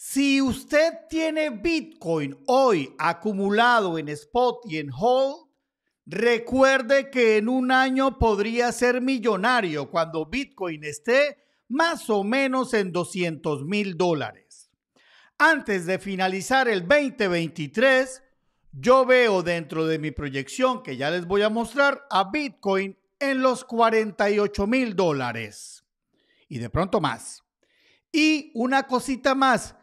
Si usted tiene Bitcoin hoy acumulado en spot y en hold, recuerde que en un año podría ser millonario cuando Bitcoin esté más o menos en 200 mil dólares. Antes de finalizar el 2023, yo veo dentro de mi proyección que ya les voy a mostrar a Bitcoin en los 48 mil dólares y de pronto más. Y una cosita más,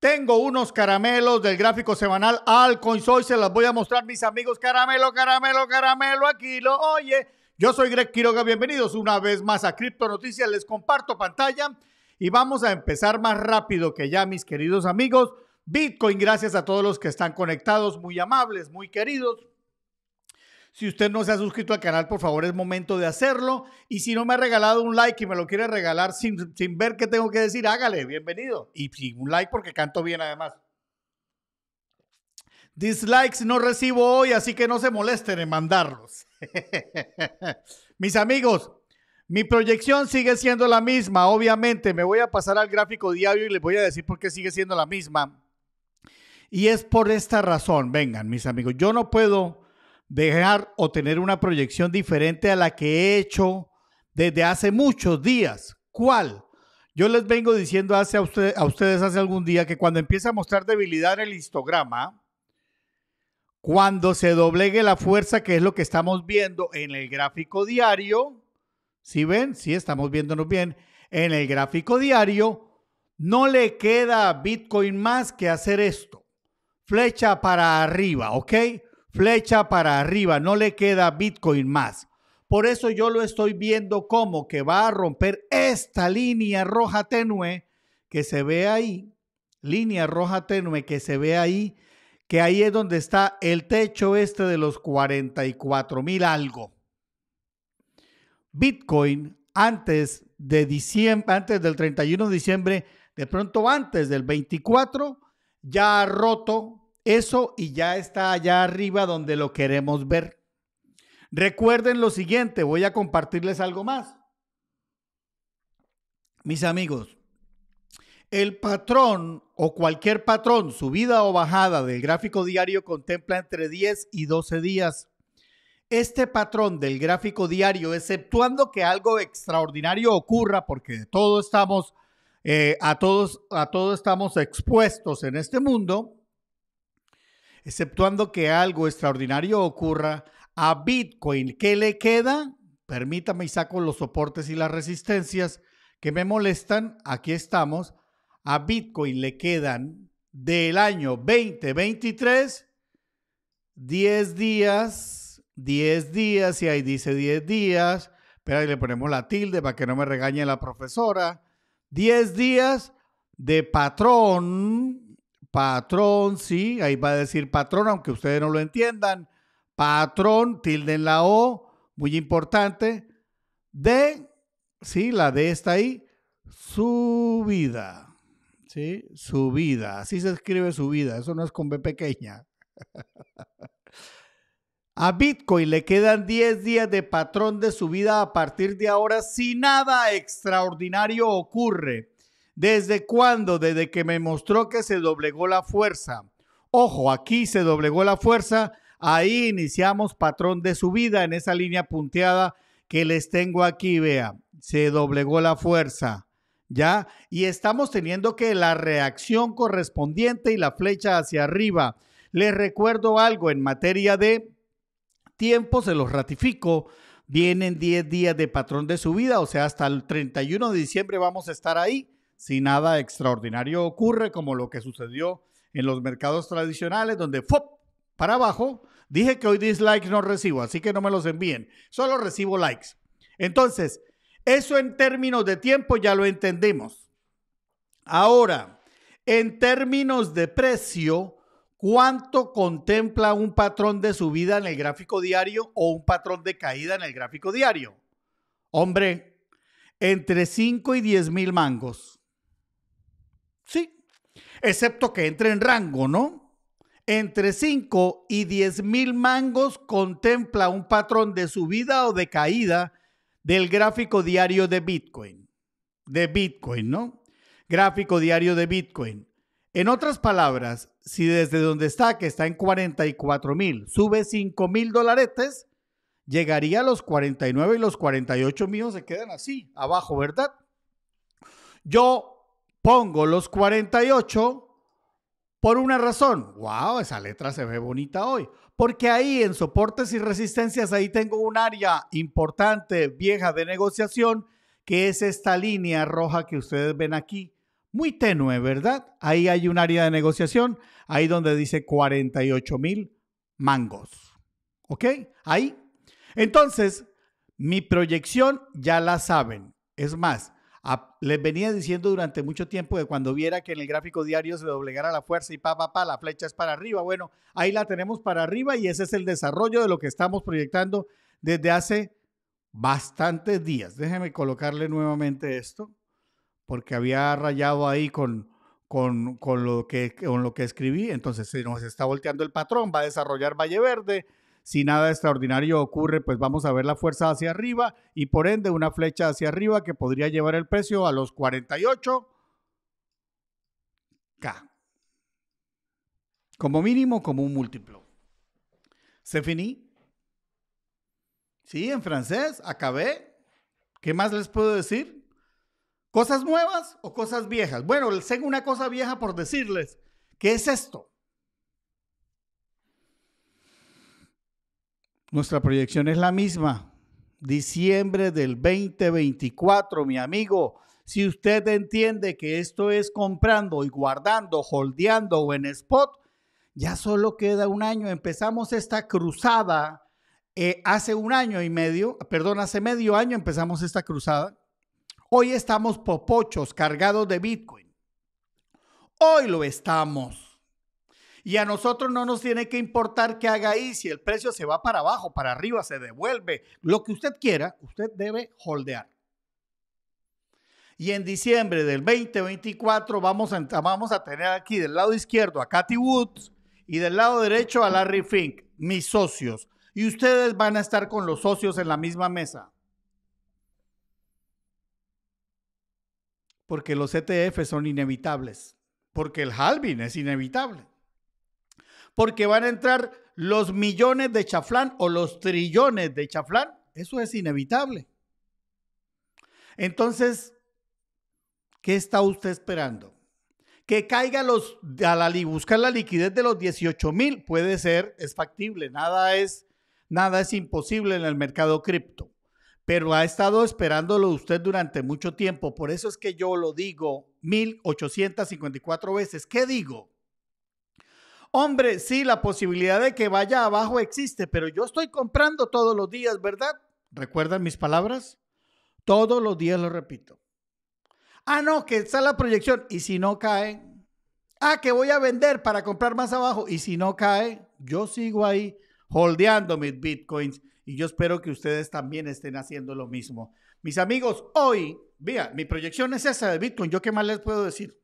tengo unos caramelos del gráfico semanal Alcoins, hoy Se las voy a mostrar, mis amigos. Caramelo, caramelo, caramelo, aquí lo oye. Yo soy Greg Quiroga. Bienvenidos una vez más a Cripto Noticias. Les comparto pantalla y vamos a empezar más rápido que ya, mis queridos amigos. Bitcoin, gracias a todos los que están conectados, muy amables, muy queridos. Si usted no se ha suscrito al canal, por favor, es momento de hacerlo. Y si no me ha regalado un like y me lo quiere regalar sin, ver qué tengo que decir, hágale, bienvenido. Y un like porque canto bien además. Dislikes no recibo hoy, así que no se molesten en mandarlos. Mis amigos, mi proyección sigue siendo la misma. Obviamente, me voy a pasar al gráfico diario y les voy a decir por qué sigue siendo la misma. Y es por esta razón, vengan, mis amigos, yo no puedo dejar o tener una proyección diferente a la que he hecho desde hace muchos días. ¿Cuál? Yo les vengo diciendo hace a, ustedes hace algún día que cuando empieza a mostrar debilidad en el histograma, cuando se doblegue la fuerza, que es lo que estamos viendo en el gráfico diario, si ¿sí ven, si sí, estamos viéndonos bien, en el gráfico diario, no le queda Bitcoin más que hacer esto. Flecha para arriba, ¿ok? flecha para arriba, no le queda Bitcoin más. Por eso yo lo estoy viendo como que va a romper esta línea roja tenue que se ve ahí, línea roja tenue que se ve ahí, que ahí es donde está el techo este de los 44 mil algo. Bitcoin antes de diciembre, antes del 31 de diciembre, de pronto antes del 24, ya ha roto eso y ya está allá arriba donde lo queremos ver. Recuerden lo siguiente, voy a compartirles algo más. Mis amigos, el patrón o cualquier patrón, subida o bajada del gráfico diario contempla entre 10 y 12 días. Este patrón del gráfico diario, exceptuando que algo extraordinario ocurra, porque estamos, eh, a, todos, a todos estamos expuestos en este mundo, exceptuando que algo extraordinario ocurra a Bitcoin. ¿Qué le queda? Permítame y saco los soportes y las resistencias que me molestan. Aquí estamos. A Bitcoin le quedan del año 2023 10 días, 10 días, y ahí dice 10 días. Espera, ahí le ponemos la tilde para que no me regañe la profesora. 10 días de patrón, patrón, sí, ahí va a decir patrón, aunque ustedes no lo entiendan. Patrón, tilde en la O, muy importante. De, sí, la D está ahí, su vida, sí, su vida, Así se escribe su vida, eso no es con B pequeña. A Bitcoin le quedan 10 días de patrón de su vida a partir de ahora si nada extraordinario ocurre. ¿Desde cuándo? Desde que me mostró que se doblegó la fuerza. Ojo, aquí se doblegó la fuerza. Ahí iniciamos patrón de subida en esa línea punteada que les tengo aquí, vea. Se doblegó la fuerza, ¿ya? Y estamos teniendo que la reacción correspondiente y la flecha hacia arriba. Les recuerdo algo en materia de tiempo, se los ratifico. Vienen 10 días de patrón de subida, o sea, hasta el 31 de diciembre vamos a estar ahí si nada extraordinario ocurre, como lo que sucedió en los mercados tradicionales, donde ¡fop! para abajo. Dije que hoy dislikes no recibo, así que no me los envíen. Solo recibo likes. Entonces, eso en términos de tiempo ya lo entendemos. Ahora, en términos de precio, ¿cuánto contempla un patrón de subida en el gráfico diario o un patrón de caída en el gráfico diario? Hombre, entre 5 y 10 mil mangos. Sí, excepto que entre en rango, ¿no? Entre 5 y 10 mil mangos contempla un patrón de subida o de caída del gráfico diario de Bitcoin. De Bitcoin, ¿no? Gráfico diario de Bitcoin. En otras palabras, si desde donde está, que está en 44 mil, sube 5 mil dolaretes, llegaría a los 49 y los 48 mil se quedan así, abajo, ¿verdad? Yo Pongo los 48 por una razón. ¡Wow! Esa letra se ve bonita hoy. Porque ahí en soportes y resistencias, ahí tengo un área importante, vieja de negociación, que es esta línea roja que ustedes ven aquí. Muy tenue, ¿verdad? Ahí hay un área de negociación, ahí donde dice 48 mil mangos. ¿Ok? Ahí. Entonces, mi proyección ya la saben. Es más, les venía diciendo durante mucho tiempo que cuando viera que en el gráfico diario se doblegara la fuerza y pa, pa, pa, la flecha es para arriba. Bueno, ahí la tenemos para arriba y ese es el desarrollo de lo que estamos proyectando desde hace bastantes días. Déjeme colocarle nuevamente esto, porque había rayado ahí con, lo, que, con lo que escribí. Entonces, se nos está volteando el patrón, va a desarrollar Valle Verde, si nada extraordinario ocurre, pues vamos a ver la fuerza hacia arriba y por ende una flecha hacia arriba que podría llevar el precio a los 48K. Como mínimo, como un múltiplo. ¿Se finí? Sí, en francés, acabé. ¿Qué más les puedo decir? ¿Cosas nuevas o cosas viejas? Bueno, les tengo una cosa vieja por decirles. ¿Qué es esto? Nuestra proyección es la misma. Diciembre del 2024, mi amigo. Si usted entiende que esto es comprando y guardando, holdeando o en spot, ya solo queda un año. Empezamos esta cruzada eh, hace un año y medio, perdón, hace medio año empezamos esta cruzada. Hoy estamos popochos, cargados de Bitcoin. Hoy lo estamos. Y a nosotros no nos tiene que importar qué haga ahí, si el precio se va para abajo, para arriba, se devuelve, lo que usted quiera, usted debe holdear. Y en diciembre del 2024 vamos a, vamos a tener aquí del lado izquierdo a Katy Woods y del lado derecho a Larry Fink, mis socios. Y ustedes van a estar con los socios en la misma mesa. Porque los ETF son inevitables. Porque el halving es inevitable porque van a entrar los millones de chaflán o los trillones de chaflán. Eso es inevitable. Entonces, ¿qué está usted esperando? Que caiga los, a la, buscar la liquidez de los 18 mil puede ser, es factible, nada es, nada es imposible en el mercado cripto, pero ha estado esperándolo usted durante mucho tiempo, por eso es que yo lo digo 1854 veces. ¿Qué digo? Hombre, sí, la posibilidad de que vaya abajo existe, pero yo estoy comprando todos los días, ¿verdad? ¿Recuerdan mis palabras? Todos los días lo repito. Ah, no, que está la proyección. Y si no cae, ah, que voy a vender para comprar más abajo. Y si no cae, yo sigo ahí holdeando mis bitcoins. Y yo espero que ustedes también estén haciendo lo mismo. Mis amigos, hoy, vea, mi proyección es esa de bitcoin. ¿Yo qué más les puedo decir?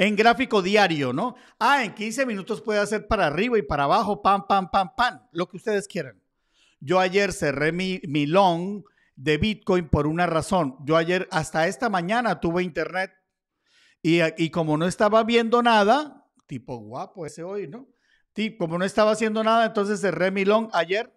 en gráfico diario, ¿no? Ah, en 15 minutos puede hacer para arriba y para abajo, pam, pam, pam, pam, lo que ustedes quieran. Yo ayer cerré mi, long de Bitcoin por una razón. Yo ayer, hasta esta mañana, tuve internet y, como no estaba viendo nada, tipo guapo ese hoy, ¿no? como no estaba haciendo nada, entonces cerré mi long ayer,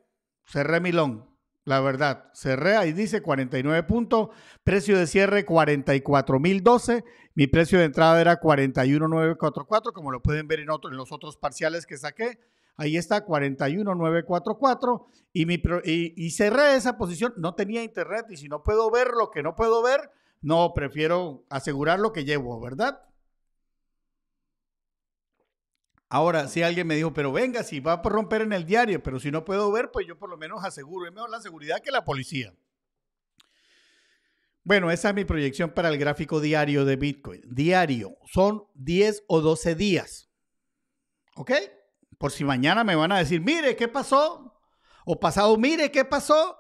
cerré mi long la verdad. Cerré ahí dice 49 puntos, precio de cierre 44.012, mi precio de entrada era 41.944, como lo pueden ver en, otro, en los otros parciales que saqué. Ahí está 41.944 y cerré esa posición. No tenía internet y si no puedo ver lo que no puedo ver, no, prefiero asegurar lo que llevo, ¿verdad? Ahora, si alguien me dijo, pero venga, si va a romper en el diario, pero si no puedo ver, pues yo por lo menos aseguro, es mejor la seguridad que la policía. Bueno, esa es mi proyección para el gráfico diario de Bitcoin. Diario, son 10 o 12 días. ¿Ok? Por si mañana me van a decir, mire, ¿qué pasó? O pasado, mire, ¿qué pasó?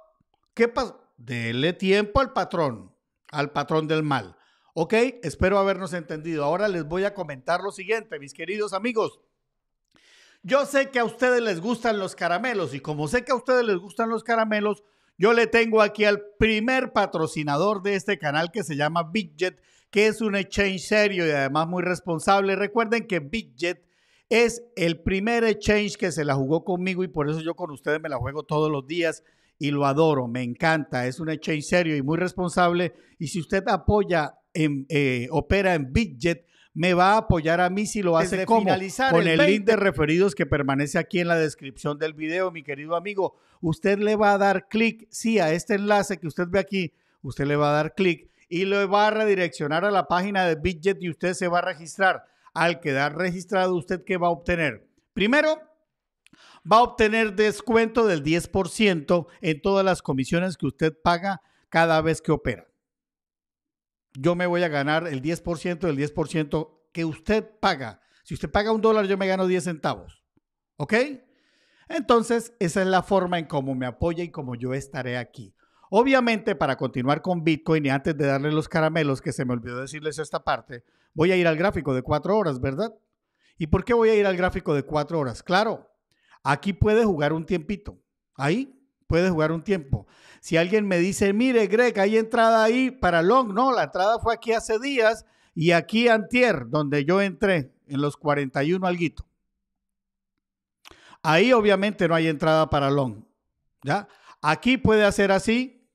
¿Qué pasó? Dele tiempo al patrón, al patrón del mal. ¿Ok? Espero habernos entendido. Ahora les voy a comentar lo siguiente, mis queridos amigos. Yo sé que a ustedes les gustan los caramelos y como sé que a ustedes les gustan los caramelos, yo le tengo aquí al primer patrocinador de este canal que se llama BigJet, que es un exchange serio y además muy responsable. Recuerden que BigJet es el primer exchange que se la jugó conmigo y por eso yo con ustedes me la juego todos los días y lo adoro, me encanta. Es un exchange serio y muy responsable y si usted apoya, en, eh, opera en BigJet, me va a apoyar a mí si lo hace con el, link de referidos que permanece aquí en la descripción del video, mi querido amigo. Usted le va a dar clic, sí, a este enlace que usted ve aquí, usted le va a dar clic y lo va a redireccionar a la página de Bidget y usted se va a registrar. Al quedar registrado, ¿usted qué va a obtener? Primero, va a obtener descuento del 10% en todas las comisiones que usted paga cada vez que opera yo me voy a ganar el 10% del 10% que usted paga. Si usted paga un dólar, yo me gano 10 centavos. ¿Ok? Entonces, esa es la forma en cómo me apoya y cómo yo estaré aquí. Obviamente, para continuar con Bitcoin y antes de darle los caramelos, que se me olvidó decirles esta parte, voy a ir al gráfico de cuatro horas, ¿verdad? ¿Y por qué voy a ir al gráfico de cuatro horas? Claro, aquí puede jugar un tiempito. Ahí puede jugar un tiempo. Si alguien me dice, mire, Greg, hay entrada ahí para Long, no, la entrada fue aquí hace días y aquí antier, donde yo entré, en los 41 alguito. Ahí obviamente no hay entrada para long, ¿ya? Aquí puede hacer así.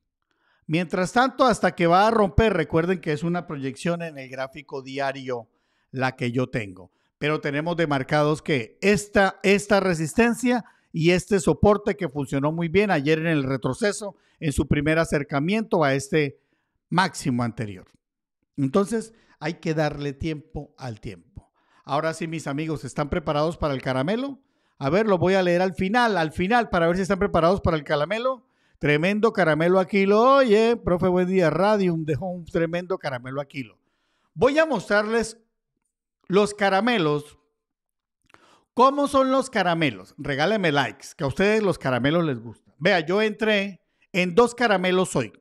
Mientras tanto, hasta que va a romper, recuerden que es una proyección en el gráfico diario la que yo tengo. Pero tenemos demarcados que esta resistencia y este soporte que funcionó muy bien ayer en el retroceso en su primer acercamiento a este máximo anterior. Entonces hay que darle tiempo al tiempo. Ahora sí, mis amigos, ¿están preparados para el caramelo? A ver, lo voy a leer al final, al final, para ver si están preparados para el caramelo. Tremendo caramelo Aquilo. Oye, profe, buen día, Radium dejó un tremendo caramelo Aquilo. Voy a mostrarles los caramelos ¿Cómo son los caramelos? Regálenme likes, que a ustedes los caramelos les gustan. Vea, yo entré en dos caramelos hoy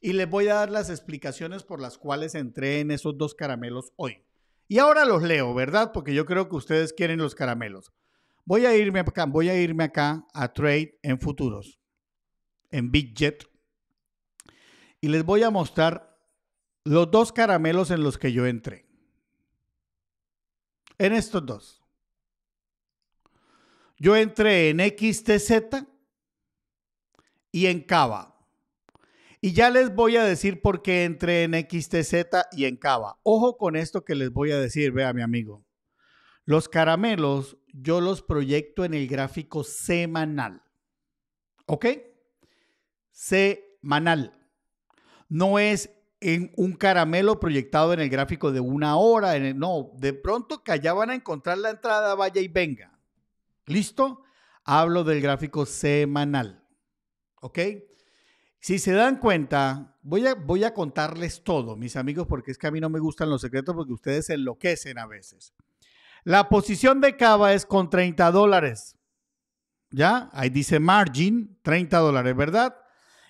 y les voy a dar las explicaciones por las cuales entré en esos dos caramelos hoy. Y ahora los leo, ¿verdad? Porque yo creo que ustedes quieren los caramelos. Voy a irme acá, voy a irme acá a Trade en Futuros, en Jet. Y les voy a mostrar los dos caramelos en los que yo entré. En estos dos. Yo entré en XTZ y en Cava. Y ya les voy a decir por qué entré en XTZ y en Cava. Ojo con esto que les voy a decir, vea mi amigo. Los caramelos yo los proyecto en el gráfico semanal. ¿Ok? Semanal. No es en un caramelo proyectado en el gráfico de una hora. no, de pronto que allá van a encontrar la entrada, vaya y venga. ¿Listo? Hablo del gráfico semanal. ¿Ok? Si se dan cuenta, voy a, contarles todo, mis amigos, porque es que a mí no me gustan los secretos porque ustedes se enloquecen a veces. La posición de Cava es con 30 dólares. ¿Ya? Ahí dice margin, 30 dólares, ¿verdad?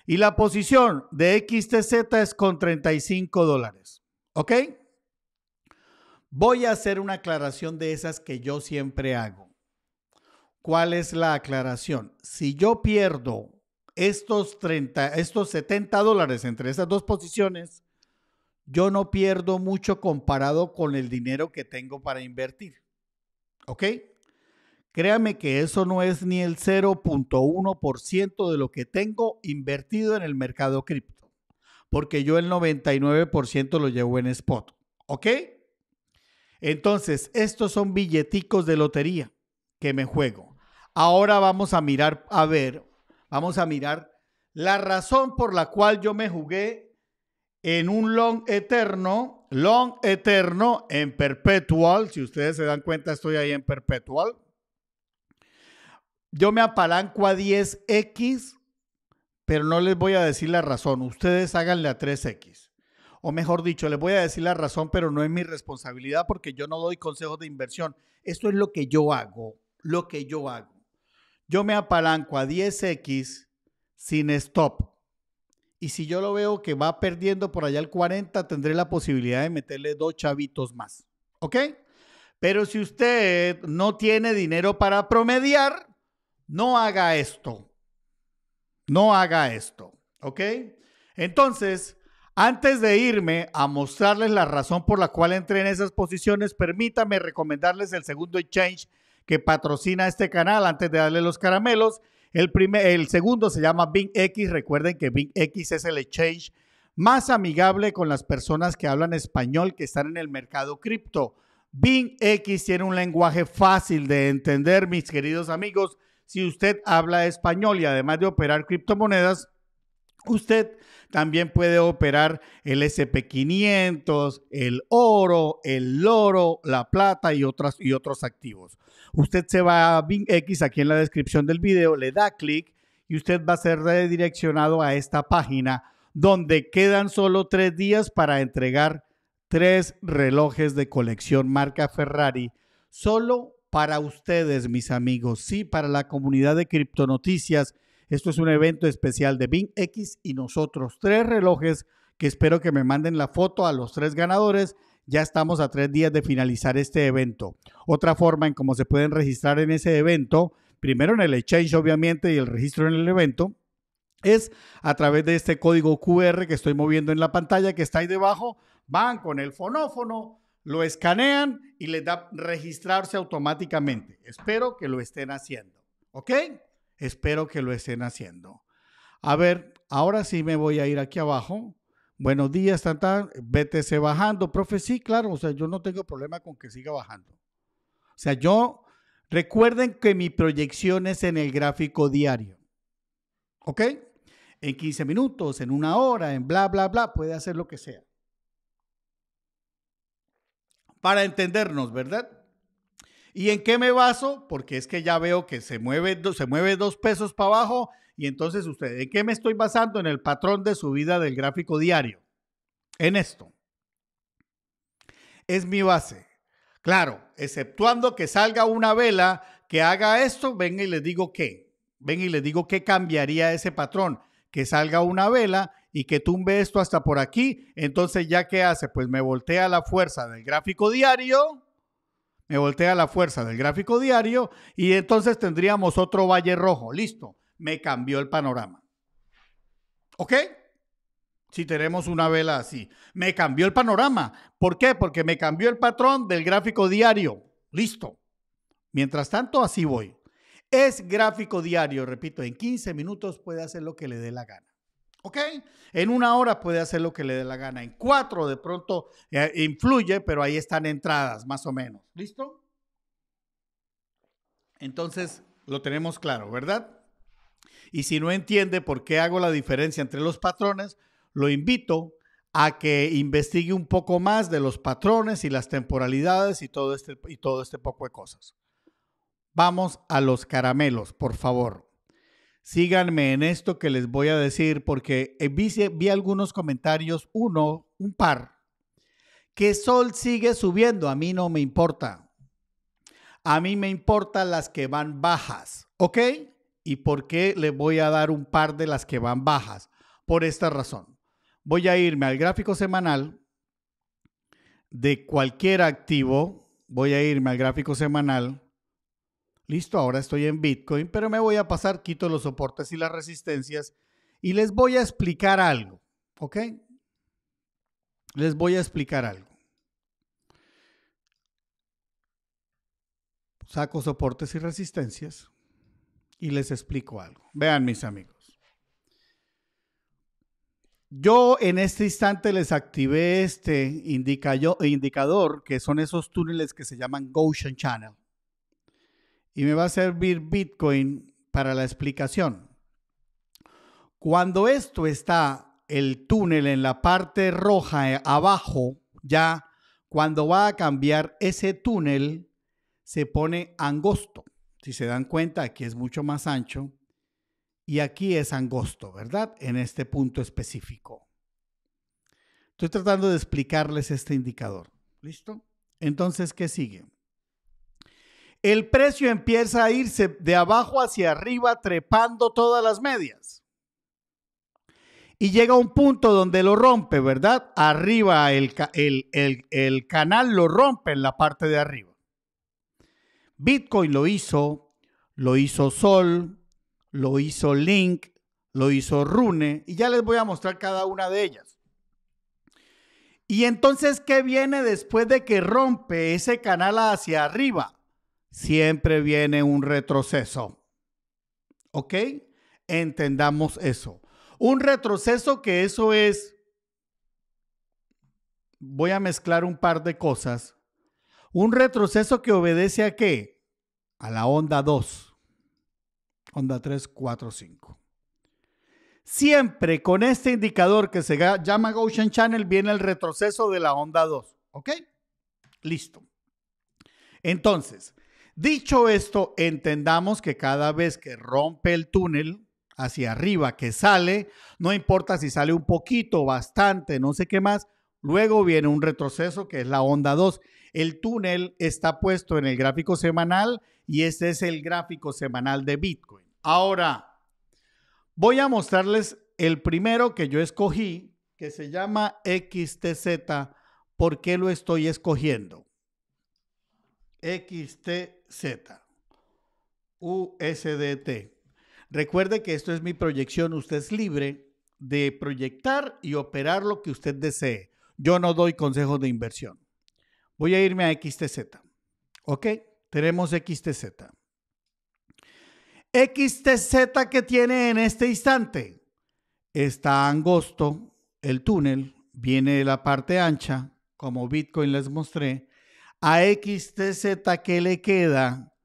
Y la posición de XTZ es con 35 dólares. ¿Ok? Voy a hacer una aclaración de esas que yo siempre hago. ¿Cuál es la aclaración? Si yo pierdo estos, 30, estos 70 dólares entre esas dos posiciones, yo no pierdo mucho comparado con el dinero que tengo para invertir. ¿Ok? Créame que eso no es ni el 0.1% de lo que tengo invertido en el mercado cripto, porque yo el 99% lo llevo en spot. ¿Ok? Entonces, estos son billeticos de lotería que me juego. Ahora vamos a mirar, a ver, vamos a mirar la razón por la cual yo me jugué en un long eterno, long eterno en perpetual. Si ustedes se dan cuenta, estoy ahí en perpetual. Yo me apalanco a 10x, pero no les voy a decir la razón. Ustedes háganle a 3x. O mejor dicho, les voy a decir la razón, pero no es mi responsabilidad porque yo no doy consejos de inversión. Esto es lo que yo hago, lo que yo hago yo me apalanco a 10X sin stop. Y si yo lo veo que va perdiendo por allá el 40, tendré la posibilidad de meterle dos chavitos más. ¿Ok? Pero si usted no tiene dinero para promediar, no haga esto. No haga esto. ¿Ok? Entonces, antes de irme a mostrarles la razón por la cual entré en esas posiciones, permítame recomendarles el segundo exchange que patrocina este canal antes de darle los caramelos. El, primer, el segundo se llama BINX, Recuerden que BINX es el exchange más amigable con las personas que hablan español que están en el mercado cripto. BINX tiene un lenguaje fácil de entender, mis queridos amigos. Si usted habla español y además de operar criptomonedas, usted también puede operar el SP500, el oro, el loro, la plata y, y otros activos. Usted se va a x aquí en la descripción del video, le da clic y usted va a ser redireccionado a esta página donde quedan solo tres días para entregar tres relojes de colección marca Ferrari, solo para ustedes, mis amigos, sí, para la comunidad de criptonoticias esto es un evento especial de Bing X y nosotros tres relojes que espero que me manden la foto a los tres ganadores. Ya estamos a tres días de finalizar este evento. Otra forma en cómo se pueden registrar en ese evento, primero en el exchange obviamente y el registro en el evento, es a través de este código QR que estoy moviendo en la pantalla que está ahí debajo. Van con el fonófono, lo escanean y les da registrarse automáticamente. Espero que lo estén haciendo. ¿Ok? Espero que lo estén haciendo. A ver, ahora sí me voy a ir aquí abajo. Buenos días, Vete BTC bajando. Profe, sí, claro. O sea, yo no tengo problema con que siga bajando. O sea, yo, recuerden que mi proyección es en el gráfico diario. ¿Ok? En 15 minutos, en una hora, en bla, bla, bla, puede hacer lo que sea. Para entendernos, ¿verdad? ¿Y en qué me baso? Porque es que ya veo que se mueve, se mueve dos pesos para abajo y entonces usted, ¿en qué me estoy basando? En el patrón de subida del gráfico diario. En esto. Es mi base. Claro, exceptuando que salga una vela que haga esto, ven y les digo qué. Ven y les digo qué cambiaría ese patrón. Que salga una vela y que tumbe esto hasta por aquí. Entonces, ¿ya qué hace? Pues me voltea la fuerza del gráfico diario me voltea la fuerza del gráfico diario y entonces tendríamos otro valle rojo. Listo, me cambió el panorama. ¿Ok? Si tenemos una vela así, me cambió el panorama. ¿Por qué? Porque me cambió el patrón del gráfico diario. Listo. Mientras tanto, así voy. Es gráfico diario, repito, en 15 minutos puede hacer lo que le dé la gana. ¿ok? En una hora puede hacer lo que le dé la gana, en cuatro de pronto eh, influye, pero ahí están entradas, más o menos. ¿Listo? Entonces, lo tenemos claro, ¿verdad? Y si no entiende por qué hago la diferencia entre los patrones, lo invito a que investigue un poco más de los patrones y las temporalidades y todo este, y todo este poco de cosas. Vamos a los caramelos, por favor síganme en esto que les voy a decir, porque eh, vi, algunos comentarios, uno, un par, que Sol sigue subiendo, a mí no me importa. A mí me importan las que van bajas, ¿ok? ¿Y por qué les voy a dar un par de las que van bajas? Por esta razón. Voy a irme al gráfico semanal de cualquier activo. Voy a irme al gráfico semanal listo, ahora estoy en Bitcoin, pero me voy a pasar, quito los soportes y las resistencias y les voy a explicar algo, ¿ok? Les voy a explicar algo. Saco soportes y resistencias y les explico algo. Vean mis amigos. Yo en este instante les activé este indicador que son esos túneles que se llaman Gaussian Channel y me va a servir Bitcoin para la explicación. Cuando esto está el túnel en la parte roja eh, abajo, ya cuando va a cambiar ese túnel, se pone angosto. Si se dan cuenta, aquí es mucho más ancho y aquí es angosto, ¿verdad? En este punto específico. Estoy tratando de explicarles este indicador. ¿Listo? Entonces, ¿qué sigue? el precio empieza a irse de abajo hacia arriba, trepando todas las medias. Y llega un punto donde lo rompe, ¿verdad? Arriba el, el, canal lo rompe en la parte de arriba. Bitcoin lo hizo, lo hizo Sol, lo hizo Link, lo hizo Rune, y ya les voy a mostrar cada una de ellas. Y entonces, ¿qué viene después de que rompe ese canal hacia arriba? siempre viene un retroceso. ¿Ok? Entendamos eso. Un retroceso que eso es, voy a mezclar un par de cosas. Un retroceso que obedece a qué? A la onda 2. Onda 3, 4, 5. Siempre con este indicador que se llama Ocean Channel viene el retroceso de la onda 2. ¿Ok? Listo. Entonces, Dicho esto, entendamos que cada vez que rompe el túnel hacia arriba, que sale, no importa si sale un poquito, bastante, no sé qué más, luego viene un retroceso que es la onda 2. El túnel está puesto en el gráfico semanal y este es el gráfico semanal de Bitcoin. Ahora, voy a mostrarles el primero que yo escogí, que se llama XTZ. ¿Por qué lo estoy escogiendo? XTZ. Z. USDT. Recuerde que esto es mi proyección. Usted es libre de proyectar y operar lo que usted desee. Yo no doy consejos de inversión. Voy a irme a XTZ. ¿Ok? Tenemos XTZ. XTZ que tiene en este instante. Está angosto el túnel, viene de la parte ancha, como Bitcoin les mostré, a XTZ que le queda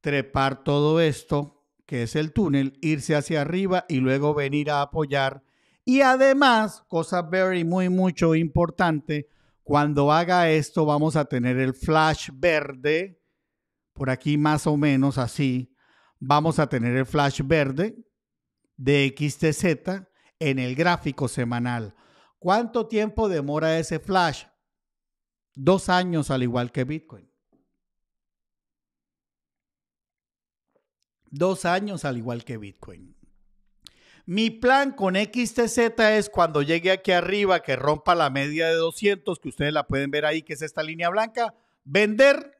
trepar todo esto, que es el túnel, irse hacia arriba y luego venir a apoyar. Y además, cosa very, muy, mucho importante, cuando haga esto vamos a tener el flash verde, por aquí más o menos así, vamos a tener el flash verde de XTZ en el gráfico semanal. ¿Cuánto tiempo demora ese flash? dos años al igual que Bitcoin. Dos años al igual que Bitcoin. Mi plan con XTZ es cuando llegue aquí arriba, que rompa la media de 200, que ustedes la pueden ver ahí, que es esta línea blanca, vender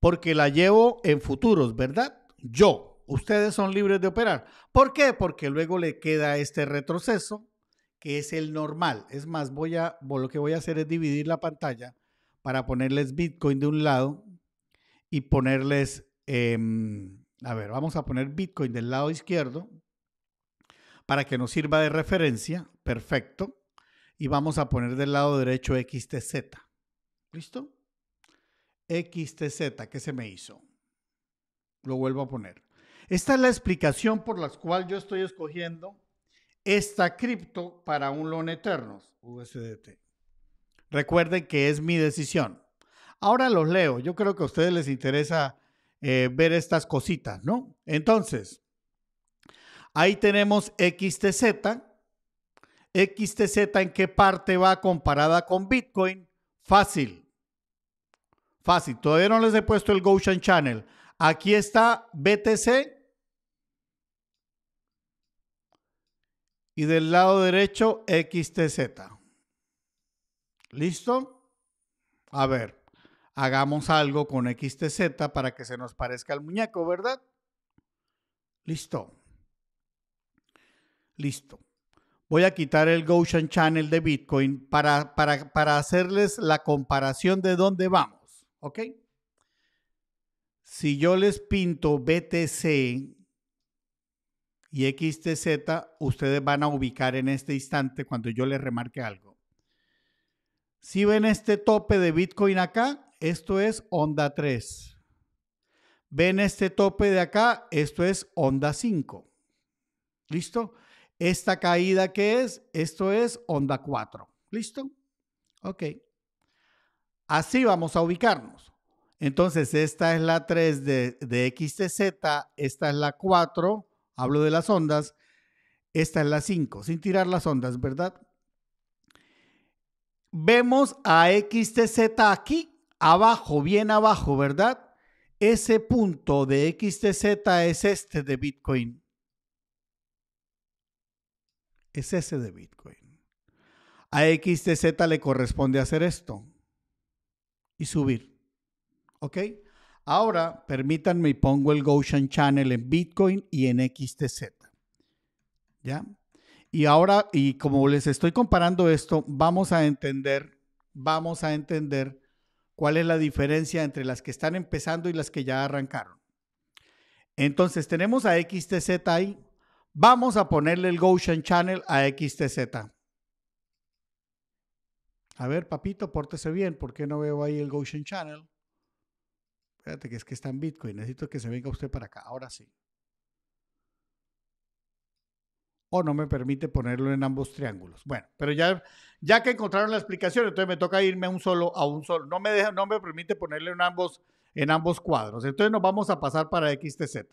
porque la llevo en futuros, ¿verdad? Yo, ustedes son libres de operar. ¿Por qué? Porque luego le queda este retroceso, que es el normal. Es más, voy a, lo que voy a hacer es dividir la pantalla para ponerles Bitcoin de un lado y ponerles, em, a ver, vamos a poner Bitcoin del lado izquierdo para que nos sirva de referencia, perfecto, y vamos a poner del lado derecho XTZ. ¿Listo? XTZ, ¿qué se me hizo? Lo vuelvo a poner. Esta es la explicación por la cual yo estoy escogiendo esta cripto para un loan eternos, USDT. Recuerden que es mi decisión. Ahora los leo. Yo creo que a ustedes les interesa eh, ver estas cositas, ¿no? Entonces, ahí tenemos XTZ. XTZ en qué parte va comparada con Bitcoin. Fácil. Fácil. Todavía no les he puesto el Gaussian Channel. Aquí está BTC. Y del lado derecho, XTZ. ¿Listo? A ver, hagamos algo con XTZ para que se nos parezca al muñeco, ¿verdad? Listo. Listo. Voy a quitar el Gaussian Channel de Bitcoin para, para, para hacerles la comparación de dónde vamos, ¿ok? Si yo les pinto BTC y XTZ, ustedes van a ubicar en este instante cuando yo les remarque algo. Si ven este tope de Bitcoin acá, esto es onda 3. Ven este tope de acá, esto es onda 5. ¿Listo? Esta caída que es, esto es onda 4. ¿Listo? Ok. Así vamos a ubicarnos. Entonces, esta es la 3 de, de XTZ, esta es la 4, hablo de las ondas, esta es la 5, sin tirar las ondas, ¿verdad? Vemos a XTZ aquí, abajo, bien abajo, ¿verdad? Ese punto de XTZ es este de Bitcoin. Es ese de Bitcoin. A XTZ le corresponde hacer esto y subir. ¿Ok? Ahora, permítanme, y pongo el Gaussian Channel en Bitcoin y en XTZ. ¿Ya? Y ahora, y como les estoy comparando esto, vamos a entender, vamos a entender cuál es la diferencia entre las que están empezando y las que ya arrancaron. Entonces tenemos a XTZ ahí. Vamos a ponerle el Gaussian Channel a XTZ. A ver, papito, pórtese bien. ¿Por qué no veo ahí el Gaussian Channel? Fíjate que es que está en Bitcoin. Necesito que se venga usted para acá. Ahora sí o no me permite ponerlo en ambos triángulos. Bueno, pero ya, ya que encontraron la explicación, entonces me toca irme a un solo, a un solo. No me, deja, no me permite ponerlo en ambos, en ambos cuadros. Entonces nos vamos a pasar para XTZ.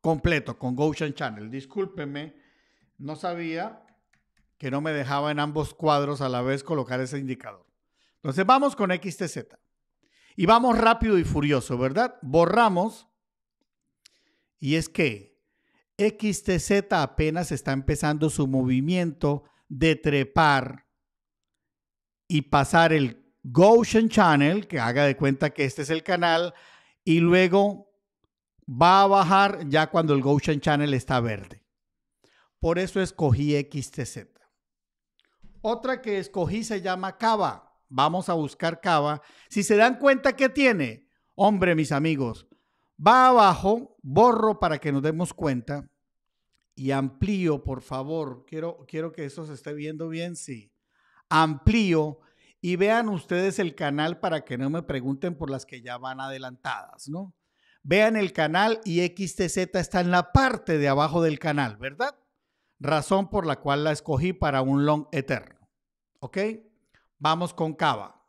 Completo, con Gaussian Channel. Discúlpeme, no sabía que no me dejaba en ambos cuadros a la vez colocar ese indicador. Entonces vamos con XTZ. Y vamos rápido y furioso, ¿verdad? Borramos. Y es que XTZ apenas está empezando su movimiento de trepar y pasar el Gaussian Channel, que haga de cuenta que este es el canal, y luego va a bajar ya cuando el Gaussian Channel está verde. Por eso escogí XTZ. Otra que escogí se llama Cava. Vamos a buscar Cava. Si se dan cuenta que tiene, hombre, mis amigos, Va abajo, borro para que nos demos cuenta y amplío, por favor. Quiero, quiero que eso se esté viendo bien, sí. Amplío y vean ustedes el canal para que no me pregunten por las que ya van adelantadas, ¿no? Vean el canal y XTZ está en la parte de abajo del canal, ¿verdad? Razón por la cual la escogí para un long eterno. ¿Ok? Vamos con Cava.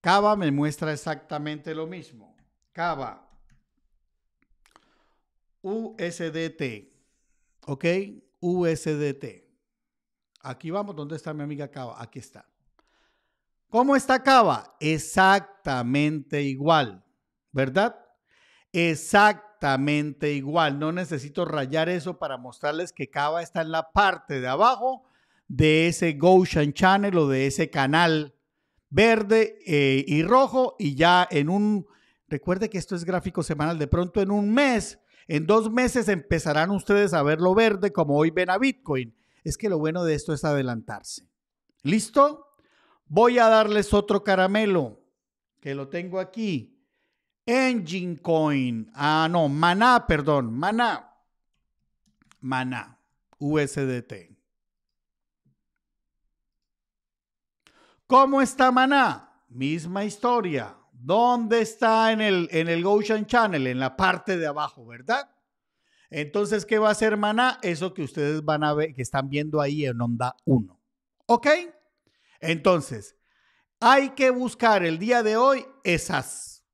Cava me muestra exactamente lo mismo. Cava. USDT. ¿Ok? USDT. Aquí vamos. ¿Dónde está mi amiga Cava? Aquí está. ¿Cómo está Cava? Exactamente igual. ¿Verdad? Exactamente igual. No necesito rayar eso para mostrarles que Cava está en la parte de abajo de ese Goshen Channel o de ese canal verde eh, y rojo y ya en un Recuerde que esto es gráfico semanal. De pronto en un mes, en dos meses empezarán ustedes a ver lo verde como hoy ven a Bitcoin. Es que lo bueno de esto es adelantarse. ¿Listo? Voy a darles otro caramelo que lo tengo aquí. Engine Coin. Ah, no, Maná, perdón. Maná. Maná. USDT. ¿Cómo está Maná? Misma historia. ¿Dónde está en el, en Channel? En la parte de abajo, ¿verdad? Entonces, ¿qué va a ser Maná? Eso que ustedes van a ver, que están viendo ahí en onda 1. ¿Ok? Entonces, hay que buscar el día de hoy esas.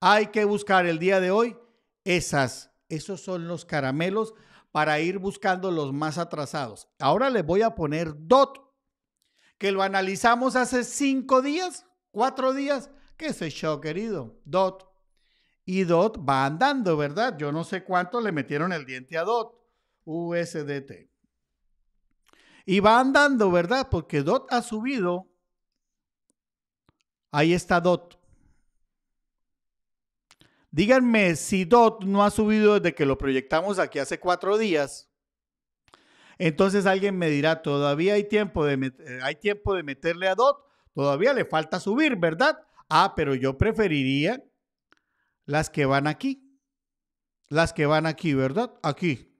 Hay que buscar el día de hoy esas. Esos son los caramelos para ir buscando los más atrasados. Ahora les voy a poner DOT, que lo analizamos hace cinco días, cuatro días, qué sé yo, querido, Dot. Y Dot va andando, ¿verdad? Yo no sé cuánto le metieron el diente a Dot, USDT. Y va andando, ¿verdad? Porque Dot ha subido. Ahí está Dot. Díganme si DOT no ha subido desde que lo proyectamos aquí hace cuatro días. Entonces alguien me dirá, todavía hay tiempo de, eh, hay tiempo de meterle a DOT, todavía le falta subir, ¿verdad? Ah, pero yo preferiría las que van aquí. Las que van aquí, ¿verdad? Aquí.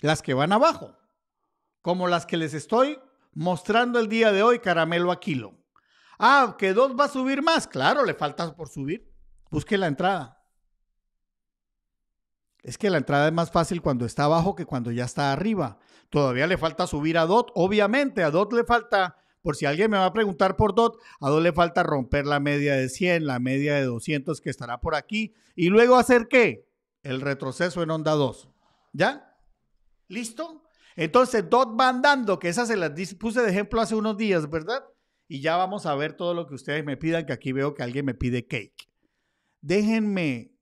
Las que van abajo. Como las que les estoy mostrando el día de hoy, caramelo a kilo. Ah, que dos va a subir más. Claro, le falta por subir. Busque la entrada. Es que la entrada es más fácil cuando está abajo que cuando ya está arriba. Todavía le falta subir a DOT. Obviamente, a DOT le falta por si alguien me va a preguntar por DOT, a DOT le falta romper la media de 100, la media de 200 que estará por aquí, y luego hacer qué? El retroceso en onda 2. ¿Ya? ¿Listo? Entonces, DOT va andando, que esas se las puse de ejemplo hace unos días, ¿verdad? Y ya vamos a ver todo lo que ustedes me pidan, que aquí veo que alguien me pide cake. Déjenme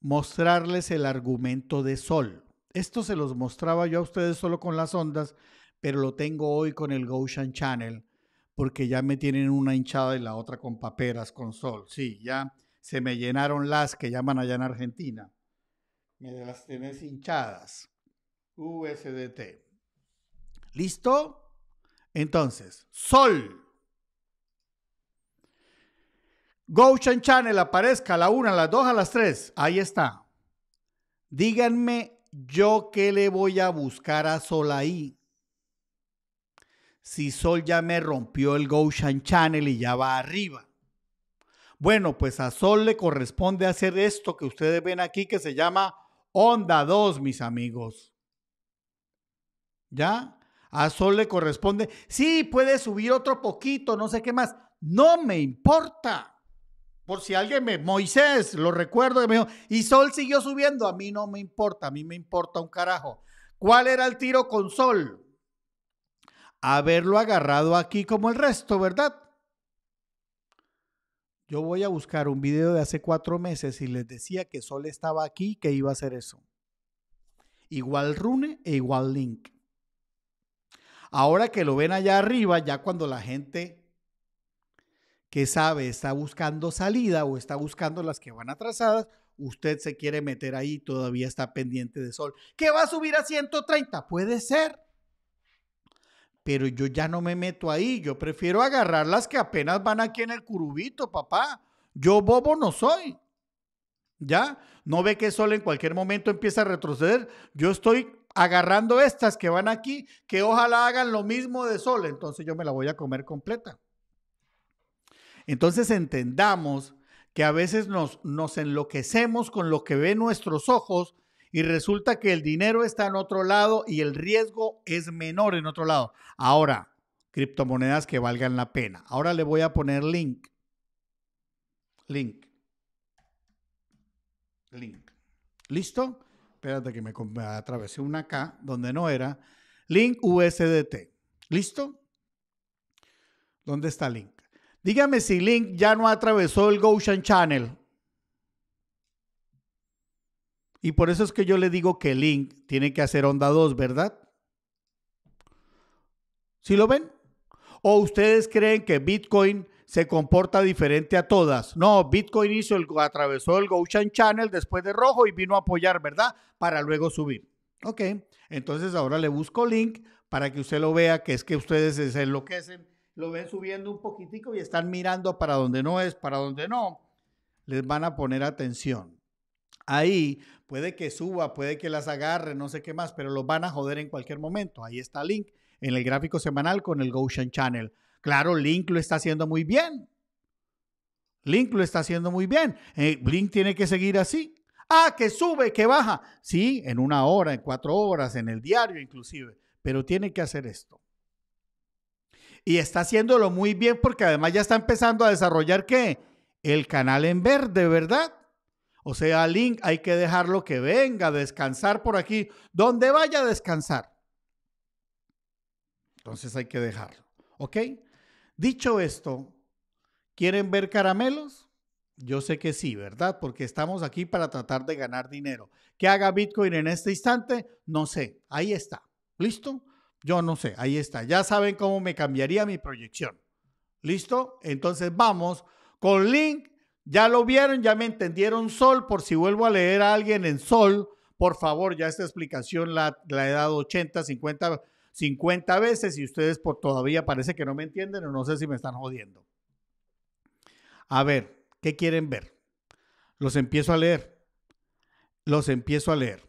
mostrarles el argumento de Sol. Esto se los mostraba yo a ustedes solo con las ondas, pero lo tengo hoy con el Gaussian Channel porque ya me tienen una hinchada y la otra con paperas, con sol. Sí, ya se me llenaron las que llaman allá en Argentina. Me las tenés hinchadas. USDT. ¿Listo? Entonces, sol. Chan, Channel aparezca a la una, a las dos, a las tres. Ahí está. Díganme yo qué le voy a buscar a Sol ahí si Sol ya me rompió el Gaussian Channel y ya va arriba. Bueno, pues a Sol le corresponde hacer esto que ustedes ven aquí que se llama onda 2, mis amigos. ¿Ya? A Sol le corresponde, sí, puede subir otro poquito, no sé qué más. No me importa. Por si alguien me, Moisés, lo recuerdo, y Sol siguió subiendo, a mí no me importa, a mí me importa un carajo. ¿Cuál era el tiro con Sol? haberlo agarrado aquí como el resto, ¿verdad? Yo voy a buscar un video de hace cuatro meses y les decía que Sol estaba aquí, que iba a hacer eso. Igual Rune e igual Link. Ahora que lo ven allá arriba, ya cuando la gente que sabe está buscando salida o está buscando las que van atrasadas, usted se quiere meter ahí, todavía está pendiente de Sol. ¿Qué va a subir a 130? Puede ser pero yo ya no me meto ahí, yo prefiero agarrar las que apenas van aquí en el curubito, papá. Yo bobo no soy. ¿Ya? No ve que Sol en cualquier momento empieza a retroceder. Yo estoy agarrando estas que van aquí, que ojalá hagan lo mismo de Sol, entonces yo me la voy a comer completa. Entonces entendamos que a veces nos, nos enloquecemos con lo que ven nuestros ojos y resulta que el dinero está en otro lado y el riesgo es menor en otro lado. Ahora, criptomonedas que valgan la pena. Ahora le voy a poner link. Link. Link. ¿Listo? Espérate que me atravesé una acá donde no era. Link USDT. ¿Listo? ¿Dónde está Link? Dígame si Link ya no atravesó el Goshen Channel y por eso es que yo le digo que link tiene que hacer onda 2, ¿verdad? ¿Sí lo ven? ¿O ustedes creen que Bitcoin se comporta diferente a todas? No, Bitcoin hizo el, atravesó el Goshen Channel después de rojo y vino a apoyar, ¿verdad? Para luego subir. Ok, entonces ahora le busco link para que usted lo vea, que es que ustedes se enloquecen, lo ven subiendo un poquitico y están mirando para donde no es, para donde no. Les van a poner atención ahí, puede que suba, puede que las agarre, no sé qué más, pero los van a joder en cualquier momento. Ahí está Link en el gráfico semanal con el Goshen Channel. Claro, Link lo está haciendo muy bien. Link lo está haciendo muy bien. Eh, Link tiene que seguir así. Ah, que sube, que baja. Sí, en una hora, en cuatro horas, en el diario inclusive. Pero tiene que hacer esto. Y está haciéndolo muy bien porque además ya está empezando a desarrollar qué? El canal en verde, ¿verdad? O sea, Link, hay que dejarlo que venga a descansar por aquí, donde vaya a descansar. Entonces hay que dejarlo. ¿Ok? Dicho esto, ¿quieren ver caramelos? Yo sé que sí, ¿verdad? Porque estamos aquí para tratar de ganar dinero. ¿Qué haga Bitcoin en este instante? No sé. Ahí está. ¿Listo? Yo no sé. Ahí está. Ya saben cómo me cambiaría mi proyección. ¿Listo? Entonces vamos con Link ya lo vieron, ya me entendieron Sol, por si vuelvo a leer a alguien en Sol, por favor, ya esta explicación la, he dado 80, 50, 50 veces y ustedes por todavía parece que no me entienden o no sé si me están jodiendo. A ver, ¿qué quieren ver? Los empiezo a leer. Los empiezo a leer.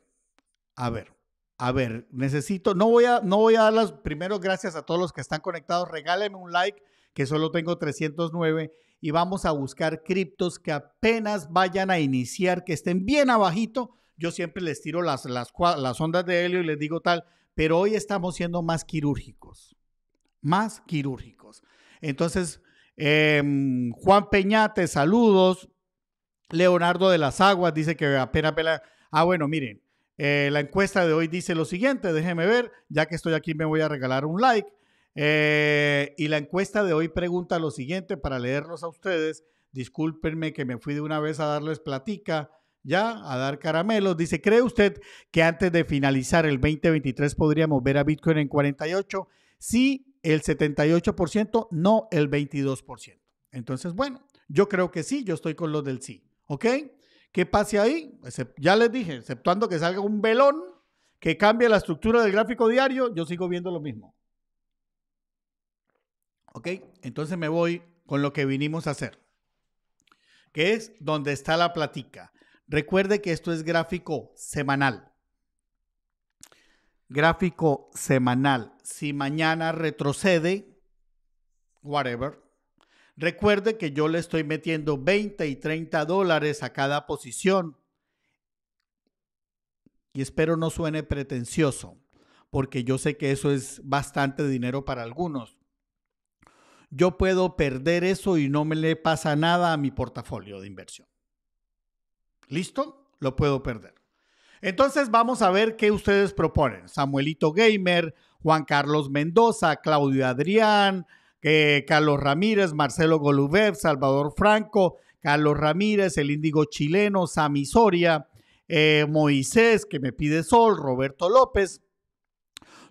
A ver, a ver, necesito, no voy a, no voy a dar las, primero gracias a todos los que están conectados, regálenme un like, que solo tengo 309 y vamos a buscar criptos que apenas vayan a iniciar, que estén bien abajito. Yo siempre les tiro las, las, las ondas de helio y les digo tal, pero hoy estamos siendo más quirúrgicos, más quirúrgicos. Entonces, em, Juan Peñate, saludos. Leonardo de las Aguas dice que apenas... Pela... Ah, bueno, miren, eh, la encuesta de hoy dice lo siguiente, déjenme ver, ya que estoy aquí me voy a regalar un like. Eh, y la encuesta de hoy pregunta lo siguiente para leerlos a ustedes. Discúlpenme que me fui de una vez a darles platica, ya, a dar caramelos. Dice, ¿cree usted que antes de finalizar el 2023 podríamos ver a Bitcoin en 48? Sí, el 78%, no el 22%. Entonces, bueno, yo creo que sí, yo estoy con los del sí. ¿Ok? ¿Qué pase ahí? Ya les dije, exceptuando que salga un velón que cambie la estructura del gráfico diario, yo sigo viendo lo mismo. ¿Ok? Entonces me voy con lo que vinimos a hacer, que es donde está la platica. Recuerde que esto es gráfico semanal. Gráfico semanal. Si mañana retrocede, whatever. Recuerde que yo le estoy metiendo 20 y 30 dólares a cada posición. Y espero no suene pretencioso, porque yo sé que eso es bastante dinero para algunos yo puedo perder eso y no me le pasa nada a mi portafolio de inversión. ¿Listo? Lo puedo perder. Entonces vamos a ver qué ustedes proponen. Samuelito Gamer, Juan Carlos Mendoza, Claudio Adrián, eh, Carlos Ramírez, Marcelo Golubev, Salvador Franco, Carlos Ramírez, el índigo chileno, Sami Soria, eh, Moisés, que me pide sol, Roberto López,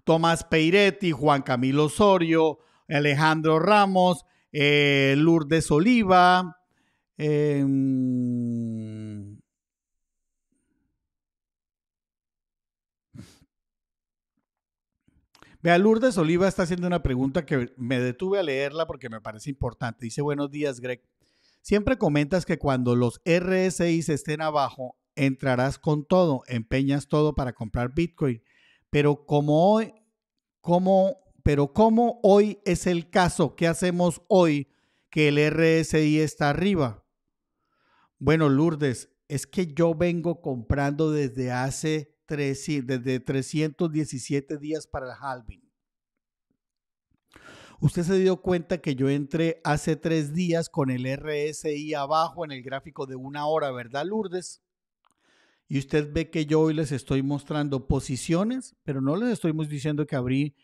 Tomás Peiretti, Juan Camilo Osorio, Alejandro Ramos, eh, Lourdes Oliva. Em, Vea, Lourdes Oliva está haciendo una pregunta que me detuve a leerla porque me parece importante. Dice, buenos días, Greg. Siempre comentas que cuando los RSI estén abajo, entrarás con todo, empeñas todo para comprar Bitcoin. Pero como hoy, como pero ¿cómo hoy es el caso? ¿Qué hacemos hoy que el RSI está arriba? Bueno, Lourdes, es que yo vengo comprando desde hace tres, desde 317 días para el halving. Usted se dio cuenta que yo entré hace tres días con el RSI abajo en el gráfico de una hora, ¿verdad, Lourdes? Y usted ve que yo hoy les estoy mostrando posiciones, pero no les estoy diciendo que abrí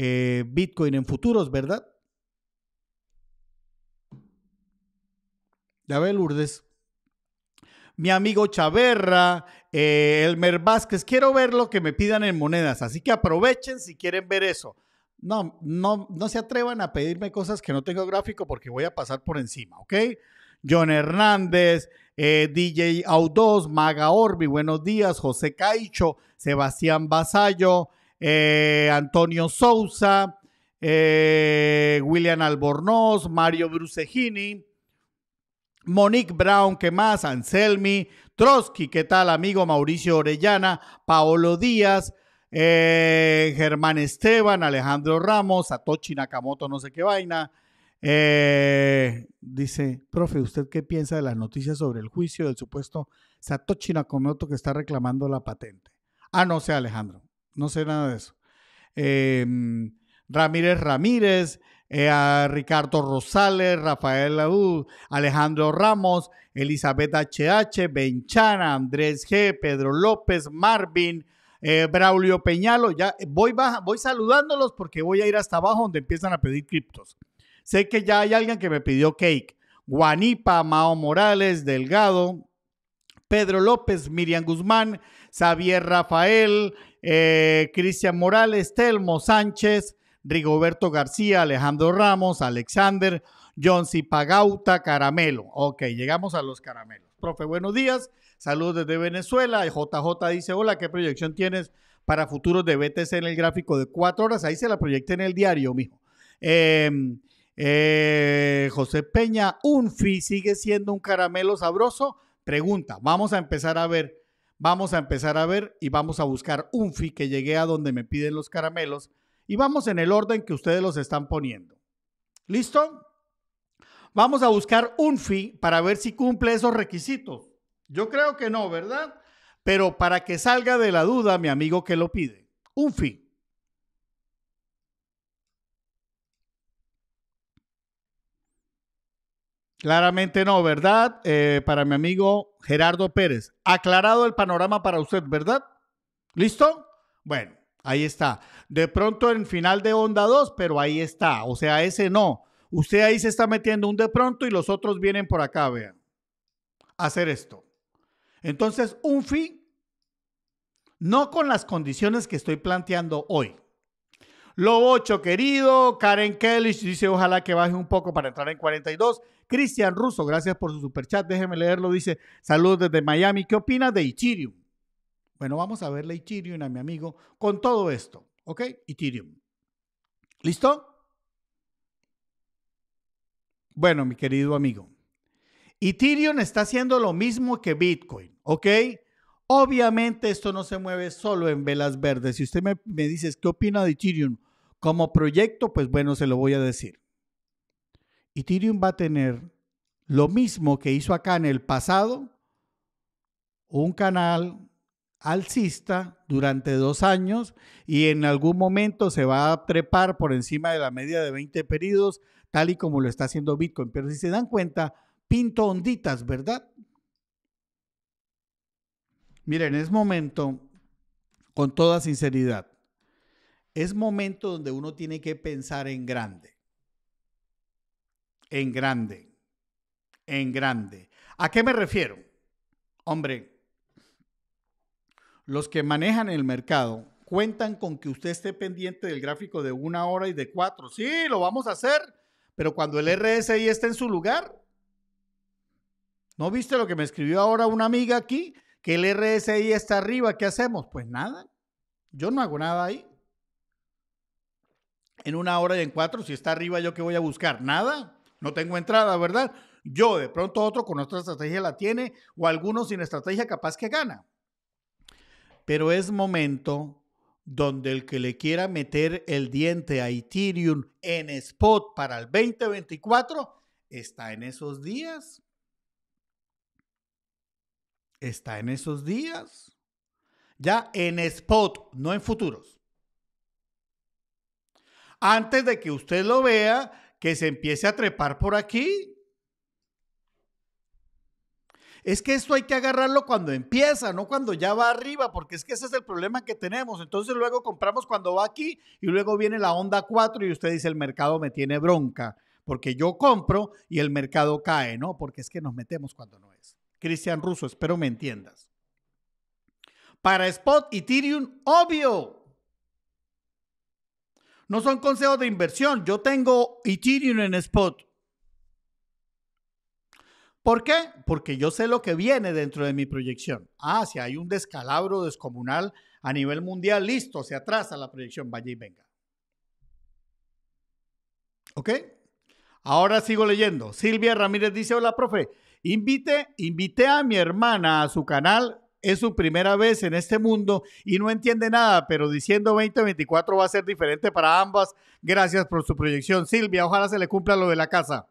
eh, Bitcoin en futuros, ¿verdad? Ya ve, Lourdes. Mi amigo Chaverra, eh, Elmer Vázquez, quiero ver lo que me pidan en monedas, así que aprovechen si quieren ver eso. No, no, no se atrevan a pedirme cosas que no tengo gráfico porque voy a pasar por encima, ¿ok? John Hernández, eh, DJ Audos, Maga Orbi, buenos días, José Caicho, Sebastián Basallo. Eh, Antonio Sousa, eh, William Albornoz, Mario Brucegini, Monique Brown, ¿qué más? Anselmi, Trotsky, ¿qué tal, amigo? Mauricio Orellana, Paolo Díaz, eh, Germán Esteban, Alejandro Ramos, Satoshi Nakamoto, no sé qué vaina. dice, profe, ¿usted qué piensa de las noticias sobre el juicio del supuesto Satoshi Nakamoto que está reclamando la patente? Ah, no sé, Alejandro no sé nada de eso. Em, Ramírez Ramírez, eh, a Ricardo Rosales, Rafael Laúd, Alejandro Ramos, Elizabeth HH, Benchana, Andrés G, Pedro López, Marvin, eh, Braulio Peñalo. Ya eh, voy, voy saludándolos porque voy a ir hasta abajo donde empiezan a pedir criptos. Sé que ya hay alguien que me pidió cake. Guanipa, Mao Morales, Delgado, Pedro López, Miriam Guzmán, Xavier Rafael, eh, Cristian Morales, Telmo Sánchez, Rigoberto García, Alejandro Ramos, Alexander, John Cipagauta, Caramelo. Ok, llegamos a los caramelos. Profe, buenos días. Saludos desde Venezuela. JJ dice, hola, ¿qué proyección tienes para futuros de BTC en el gráfico de cuatro horas? Ahí se la proyecté en el diario, mijo. Em, eh, José Peña, Unfi sigue siendo un caramelo sabroso. Pregunta, vamos a empezar a ver vamos a empezar a ver y vamos a buscar un fi que llegue a donde me piden los caramelos y vamos en el orden que ustedes los están poniendo. ¿Listo? Vamos a buscar un fi para ver si cumple esos requisitos. Yo creo que no, ¿verdad? Pero para que salga de la duda, mi amigo que lo pide. Un fi. Claramente no, ¿verdad? Eh, para mi amigo Gerardo Pérez. Aclarado el panorama para usted, ¿verdad? ¿Listo? Bueno, ahí está. De pronto en final de onda 2, pero ahí está. O sea, ese no. Usted ahí se está metiendo un de pronto y los otros vienen por acá, vean. A hacer esto. Entonces, un fin, no con las condiciones que estoy planteando hoy. Lobocho querido, Karen Kelly dice ojalá que baje un poco para entrar en 42. Cristian Russo, gracias por su superchat. Déjeme leerlo. Dice, saludos desde Miami. ¿Qué opinas de Ethereum? Bueno, vamos a verle Ethereum a mi amigo con todo esto. ¿Ok? Ethereum. ¿Listo? Bueno, mi querido amigo. Ethereum está haciendo lo mismo que Bitcoin, ¿ok? Obviamente esto no se mueve solo en velas verdes. Si usted me, me dice, ¿qué opina de Ethereum como proyecto? Pues bueno, se lo voy a decir. Ethereum va a tener lo mismo que hizo acá en el pasado, un canal alcista durante dos años y en algún momento se va a trepar por encima de la media de 20 periodos, tal y como lo está haciendo Bitcoin. Pero si se dan cuenta, pinto onditas, ¿verdad? Miren, es momento, con toda sinceridad, es momento donde uno tiene que pensar en grande en grande, en grande. ¿A qué me refiero? Hombre, los que manejan el mercado cuentan con que usted esté pendiente del gráfico de una hora y de cuatro. Sí, lo vamos a hacer, pero cuando el RSI está en su lugar. ¿No viste lo que me escribió ahora una amiga aquí? Que el RSI está arriba, ¿qué hacemos? Pues nada, yo no hago nada ahí. En una hora y en cuatro, si está arriba, ¿yo qué voy a buscar? Nada no tengo entrada, ¿verdad? Yo, de pronto otro con otra estrategia la tiene o alguno sin estrategia capaz que gana. Pero es momento donde el que le quiera meter el diente a Ethereum en spot para el 2024 está en esos días. Está en esos días. Ya en spot, no en futuros. Antes de que usted lo vea, que se empiece a trepar por aquí. Es que esto hay que agarrarlo cuando empieza, no cuando ya va arriba, porque es que ese es el problema que tenemos. Entonces luego compramos cuando va aquí y luego viene la onda 4 y usted dice, el mercado me tiene bronca, porque yo compro y el mercado cae, ¿no? Porque es que nos metemos cuando no es. Cristian Russo, espero me entiendas. Para Spot, y Ethereum, obvio, no son consejos de inversión. Yo tengo Ethereum en spot. ¿Por qué? Porque yo sé lo que viene dentro de mi proyección. Ah, si hay un descalabro descomunal a nivel mundial, listo, se atrasa la proyección, vaya y venga. ¿Ok? Ahora sigo leyendo. Silvia Ramírez dice, hola, profe, invite, invité a mi hermana a su canal es su primera vez en este mundo y no entiende nada, pero diciendo 2024 va a ser diferente para ambas. Gracias por su proyección, Silvia. Ojalá se le cumpla lo de la casa.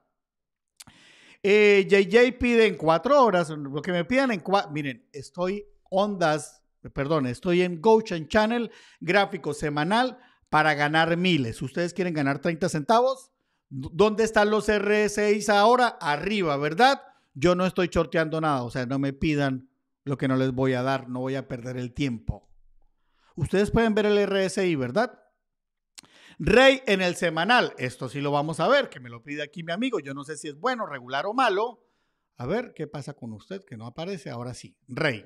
JJ eh, pide en cuatro horas, lo que me pidan en cuatro. Miren, estoy ondas, perdón, estoy en Gochan Channel, gráfico semanal para ganar miles. ¿Ustedes quieren ganar 30 centavos? ¿Dónde están los R6 ahora? Arriba, ¿verdad? Yo no estoy chorteando nada, o sea, no me pidan lo que no les voy a dar, no voy a perder el tiempo. Ustedes pueden ver el RSI, ¿verdad? Rey en el semanal, esto sí lo vamos a ver, que me lo pide aquí mi amigo, yo no sé si es bueno, regular o malo. A ver, ¿qué pasa con usted que no aparece? Ahora sí, Rey,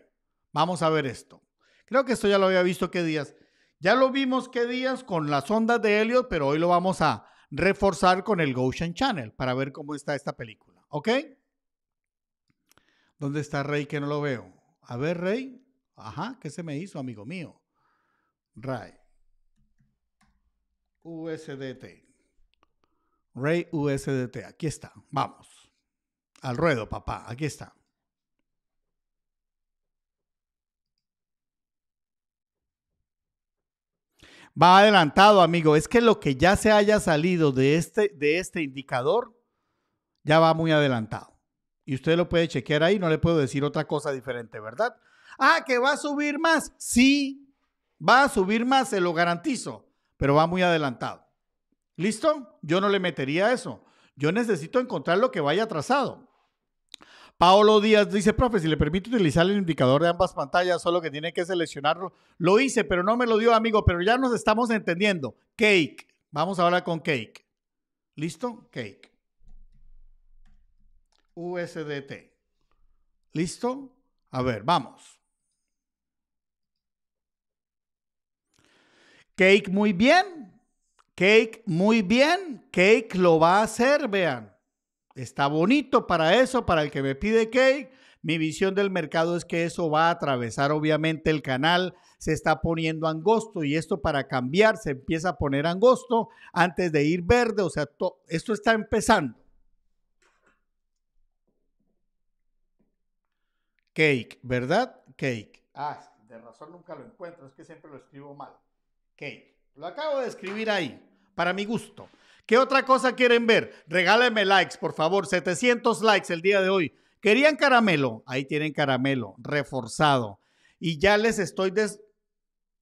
vamos a ver esto. Creo que esto ya lo había visto qué días. Ya lo vimos qué días con las ondas de Elliot, pero hoy lo vamos a reforzar con el Goshen Channel para ver cómo está esta película, ¿ok? ¿Dónde está Rey que no lo veo? A ver, Rey, ajá, ¿qué se me hizo, amigo mío? Ray. USDT. Ray USDT, aquí está, vamos. Al ruedo, papá, aquí está. Va adelantado, amigo. Es que lo que ya se haya salido de este, de este indicador ya va muy adelantado y usted lo puede chequear ahí, no le puedo decir otra cosa diferente, ¿verdad? Ah, que va a subir más. Sí, va a subir más, se lo garantizo, pero va muy adelantado. ¿Listo? Yo no le metería eso. Yo necesito encontrar lo que vaya atrasado. Paolo Díaz dice, profe, si le permite utilizar el indicador de ambas pantallas, solo que tiene que seleccionarlo. Lo hice, pero no me lo dio, amigo, pero ya nos estamos entendiendo. Cake. Vamos ahora con cake. ¿Listo? Cake. USDT. ¿Listo? A ver, vamos. Cake muy bien. Cake muy bien. Cake lo va a hacer, vean. Está bonito para eso, para el que me pide cake. Mi visión del mercado es que eso va a atravesar, obviamente, el canal. Se está poniendo angosto y esto para cambiar se empieza a poner angosto antes de ir verde. O sea, esto está empezando. Cake, ¿verdad? Cake. Ah, de razón nunca lo encuentro, es que siempre lo escribo mal. Cake. Lo acabo de escribir ahí, para mi gusto. ¿Qué otra cosa quieren ver? Regálenme likes, por favor. 700 likes el día de hoy. ¿Querían caramelo? Ahí tienen caramelo, reforzado. Y ya les estoy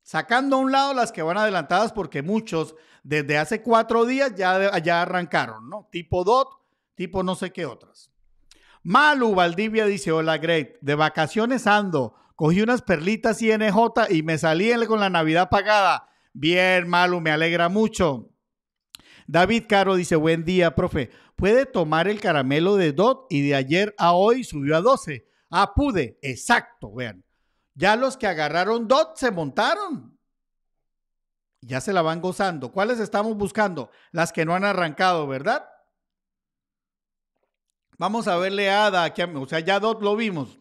sacando a un lado las que van adelantadas porque muchos desde hace cuatro días ya, ya arrancaron, ¿no? Tipo DOT, tipo no sé qué otras. Malu Valdivia dice, hola Great, de vacaciones ando, cogí unas perlitas INJ y me salí con la Navidad pagada. Bien, Malu, me alegra mucho. David Caro dice, buen día, profe, ¿puede tomar el caramelo de DOT y de ayer a hoy subió a 12? Ah, pude, exacto, vean. Ya los que agarraron DOT se montaron. Ya se la van gozando. ¿Cuáles estamos buscando? Las que no han arrancado, ¿verdad? Vamos a verle a Ada, o sea, ya DOT lo vimos.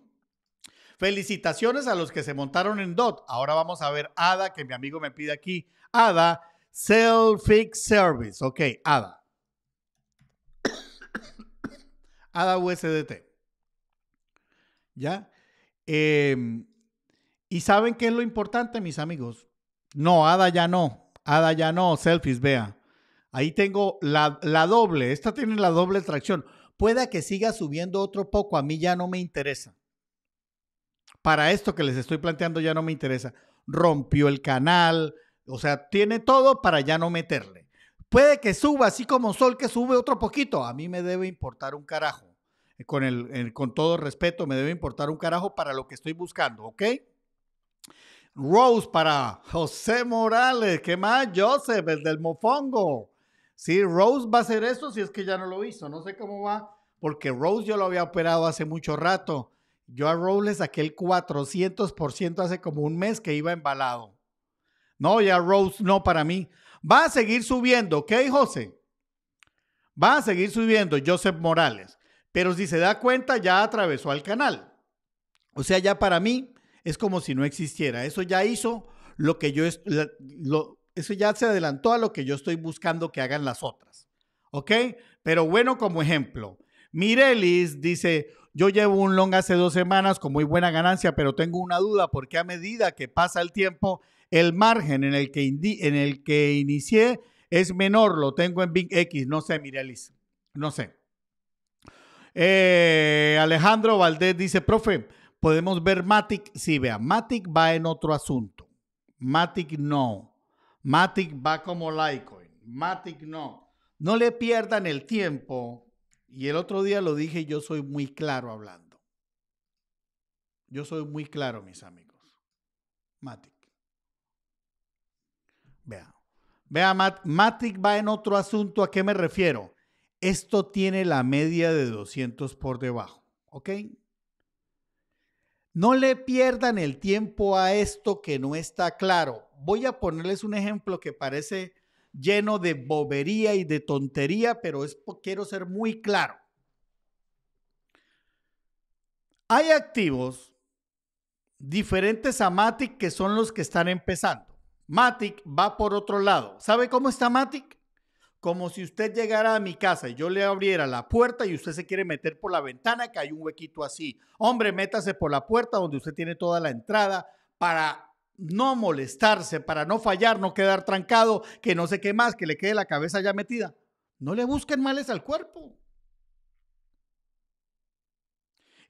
Felicitaciones a los que se montaron en DOT. Ahora vamos a ver ADA, que mi amigo me pide aquí. ADA, Self Service. Ok, ADA. ADA USDT. ¿Ya? Em, y saben qué es lo importante, mis amigos. No, ADA ya no. ADA ya no. Selfies, vea. Ahí tengo la, la doble. Esta tiene la doble tracción. Puede que siga subiendo otro poco, a mí ya no me interesa. Para esto que les estoy planteando ya no me interesa. Rompió el canal, o sea, tiene todo para ya no meterle. Puede que suba, así como Sol que sube otro poquito, a mí me debe importar un carajo. Eh, con, el, eh, con todo respeto, me debe importar un carajo para lo que estoy buscando, ¿ok? Rose para José Morales, ¿qué más? Joseph, el del mofongo. Sí, Rose va a hacer eso si es que ya no lo hizo. No sé cómo va, porque Rose yo lo había operado hace mucho rato. Yo a Rose aquel 400% hace como un mes que iba embalado. No, ya Rose no para mí. Va a seguir subiendo, ¿ok, José? Va a seguir subiendo Joseph Morales. Pero si se da cuenta, ya atravesó al canal. O sea, ya para mí es como si no existiera. Eso ya hizo lo que yo, eso ya se adelantó a lo que yo estoy buscando que hagan las otras. ¿Ok? Pero bueno, como ejemplo, Mirelis dice, yo llevo un long hace dos semanas con muy buena ganancia, pero tengo una duda porque a medida que pasa el tiempo, el margen en el que, en el que inicié es menor, lo tengo en Big X, no sé, Mirelis, no sé. Eh, Alejandro Valdés dice, profe, podemos ver Matic, sí, vea, Matic va en otro asunto, Matic no. Matic va como Litecoin, Matic no. No le pierdan el tiempo. Y el otro día lo dije, yo soy muy claro hablando. Yo soy muy claro, mis amigos. Matic. Vea. Vea, Matic va en otro asunto. ¿A qué me refiero? Esto tiene la media de 200 por debajo. ¿Ok? No le pierdan el tiempo a esto que no está claro voy a ponerles un ejemplo que parece lleno de bobería y de tontería, pero es, quiero ser muy claro. Hay activos diferentes a Matic que son los que están empezando. Matic va por otro lado. ¿Sabe cómo está Matic? Como si usted llegara a mi casa y yo le abriera la puerta y usted se quiere meter por la ventana, que hay un huequito así. Hombre, métase por la puerta donde usted tiene toda la entrada para no molestarse, para no fallar, no quedar trancado, que no sé qué más, que le quede la cabeza ya metida. No le busquen males al cuerpo.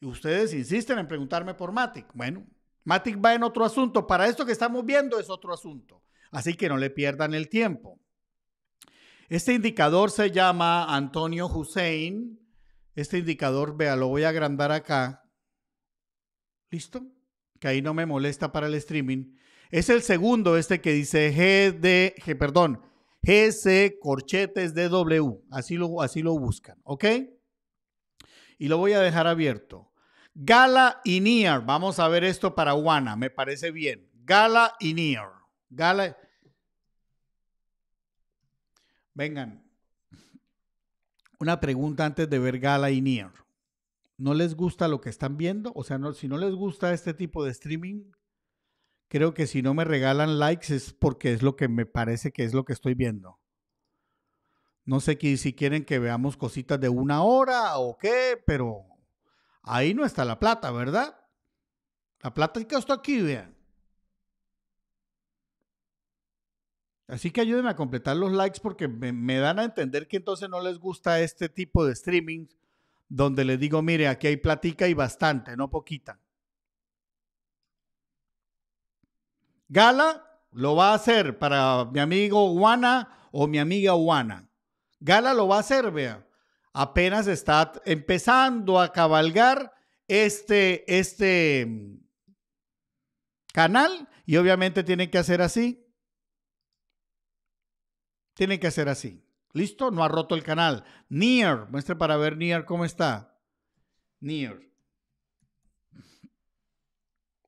Y ustedes insisten en preguntarme por Matic. Bueno, Matic va en otro asunto. Para esto que estamos viendo es otro asunto. Así que no le pierdan el tiempo. Este indicador se llama Antonio Hussein. Este indicador, vea, lo voy a agrandar acá. ¿Listo? Que ahí no me molesta para el streaming. Es el segundo este que dice GD, perdón, GC corchetes DW. Así lo, así lo buscan, ¿ok? Y lo voy a dejar abierto. Gala y Near. Vamos a ver esto para Juana, me parece bien. Gala y Near. Gala. Vengan. Una pregunta antes de ver Gala y Near. ¿No les gusta lo que están viendo? O sea, si no les gusta este tipo de streaming, creo que si no me regalan likes es porque es lo que me parece que es lo que estoy viendo. No sé si quieren que veamos cositas de una hora o qué, pero ahí no está la plata, ¿verdad? La plata que está aquí, vean. Así que ayúdenme a completar los likes porque me, me, dan a entender que entonces no les gusta este tipo de streaming donde les digo, mire, aquí hay platica y bastante, no poquita. Gala lo va a hacer para mi amigo Juana o mi amiga Juana. Gala lo va a hacer, vea. Apenas está empezando a cabalgar este, este mm, canal y obviamente tiene que hacer así. Tiene que hacer así. ¿Listo? No ha roto el canal. Near, muestre para ver Near cómo está. Near.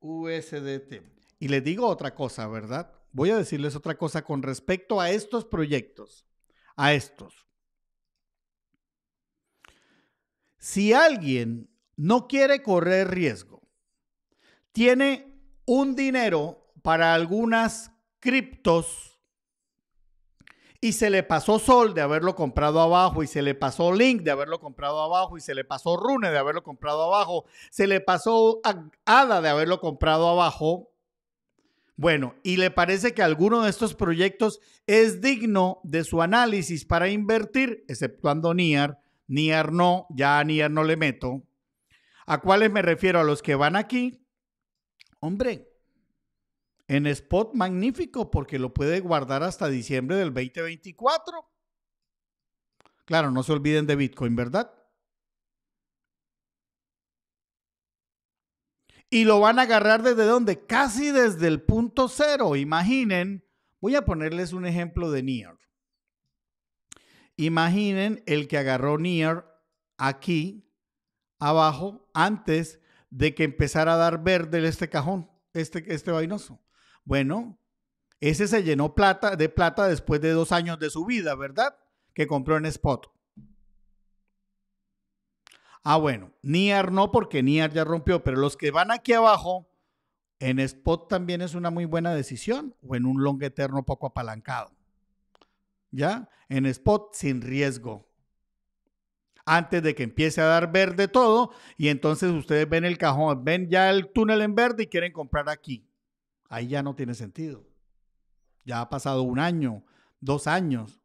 USDT. Y les digo otra cosa, ¿verdad? Voy a decirles otra cosa con respecto a estos proyectos, a estos. Si alguien no quiere correr riesgo, tiene un dinero para algunas criptos y se le pasó Sol de haberlo comprado abajo y se le pasó Link de haberlo comprado abajo y se le pasó Rune de haberlo comprado abajo, se le pasó Ada de haberlo comprado abajo, bueno, y le parece que alguno de estos proyectos es digno de su análisis para invertir, exceptuando NIAR. NIAR no, ya a NIAR no le meto. ¿A cuáles me refiero? A los que van aquí. Hombre, en spot magnífico porque lo puede guardar hasta diciembre del 2024. Claro, no se olviden de Bitcoin, ¿verdad? Y lo van a agarrar desde dónde? Casi desde el punto cero. Imaginen, voy a ponerles un ejemplo de Nier. Imaginen el que agarró Near aquí abajo antes de que empezara a dar verde este cajón, este, este vainoso. Bueno, ese se llenó plata, de plata después de dos años de su vida, ¿verdad? Que compró en Spot. Ah, bueno, Niar no, porque Niar ya rompió, pero los que van aquí abajo, en spot también es una muy buena decisión o en un long eterno poco apalancado. ¿Ya? En spot sin riesgo. Antes de que empiece a dar verde todo y entonces ustedes ven el cajón, ven ya el túnel en verde y quieren comprar aquí. Ahí ya no tiene sentido. Ya ha pasado un año, dos años.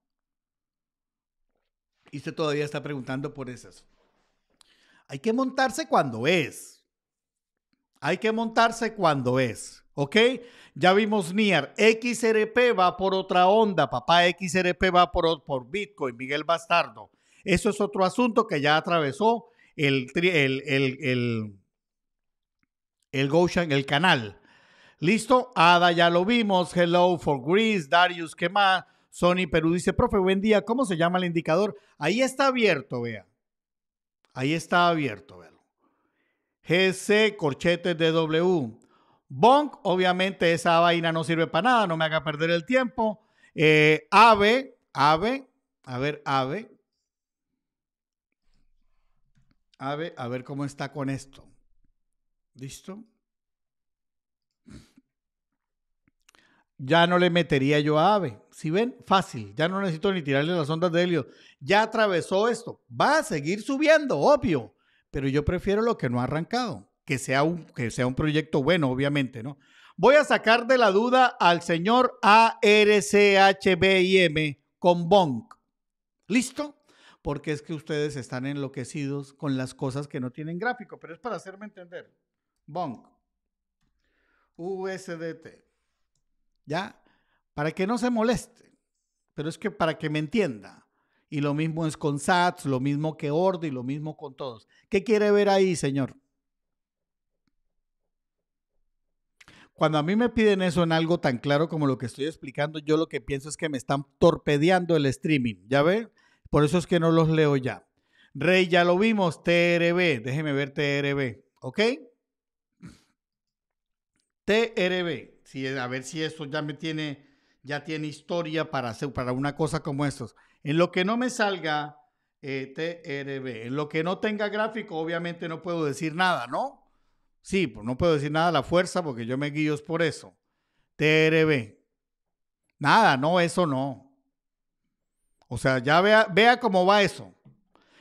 Y usted todavía está preguntando por esas. Hay que montarse cuando es. Hay que montarse cuando es. ¿Ok? Ya vimos Nier. XRP va por otra onda, papá. XRP va por, por Bitcoin, Miguel Bastardo. Eso es otro asunto que ya atravesó el, el, el, el, el el canal. Listo, Ada, ya lo vimos. Hello for Greece, Darius, ¿qué más? Sony Perú dice, profe, buen día, ¿cómo se llama el indicador? Ahí está abierto, vea. Ahí está abierto, velo. GC corchetes W. Bonk, obviamente esa vaina no sirve para nada, no me haga perder el tiempo. ave, eh, ave, a ver, ave. Ave, a ver cómo está con esto. ¿Listo? ya no le metería yo a Ave. Si ven, fácil, ya no necesito ni tirarle las ondas de helio. Ya atravesó esto, va a seguir subiendo, obvio, pero yo prefiero lo que no ha arrancado, que sea un, que sea un proyecto bueno, obviamente, ¿no? Voy a sacar de la duda al señor ARCHBIM con Bonk. ¿Listo? Porque es que ustedes están enloquecidos con las cosas que no tienen gráfico, pero es para hacerme entender. Bonk. USDT. ¿ya? Para que no se moleste, pero es que para que me entienda. Y lo mismo es con SATS, lo mismo que Ordi, lo mismo con todos. ¿Qué quiere ver ahí, señor? Cuando a mí me piden eso en algo tan claro como lo que estoy explicando, yo lo que pienso es que me están torpedeando el streaming, ¿ya ve? Por eso es que no los leo ya. Rey, ya lo vimos, TRB, déjeme ver TRB, ¿ok? TRB a ver si esto ya me tiene, ya tiene historia para, hacer, para una cosa como estos. En lo que no me salga eh, TRB, en lo que no tenga gráfico, obviamente no puedo decir nada, ¿no? Sí, pues no puedo decir nada a la fuerza porque yo me guío es por eso. TRB. Nada, no, eso no. O sea, ya vea, vea cómo va eso.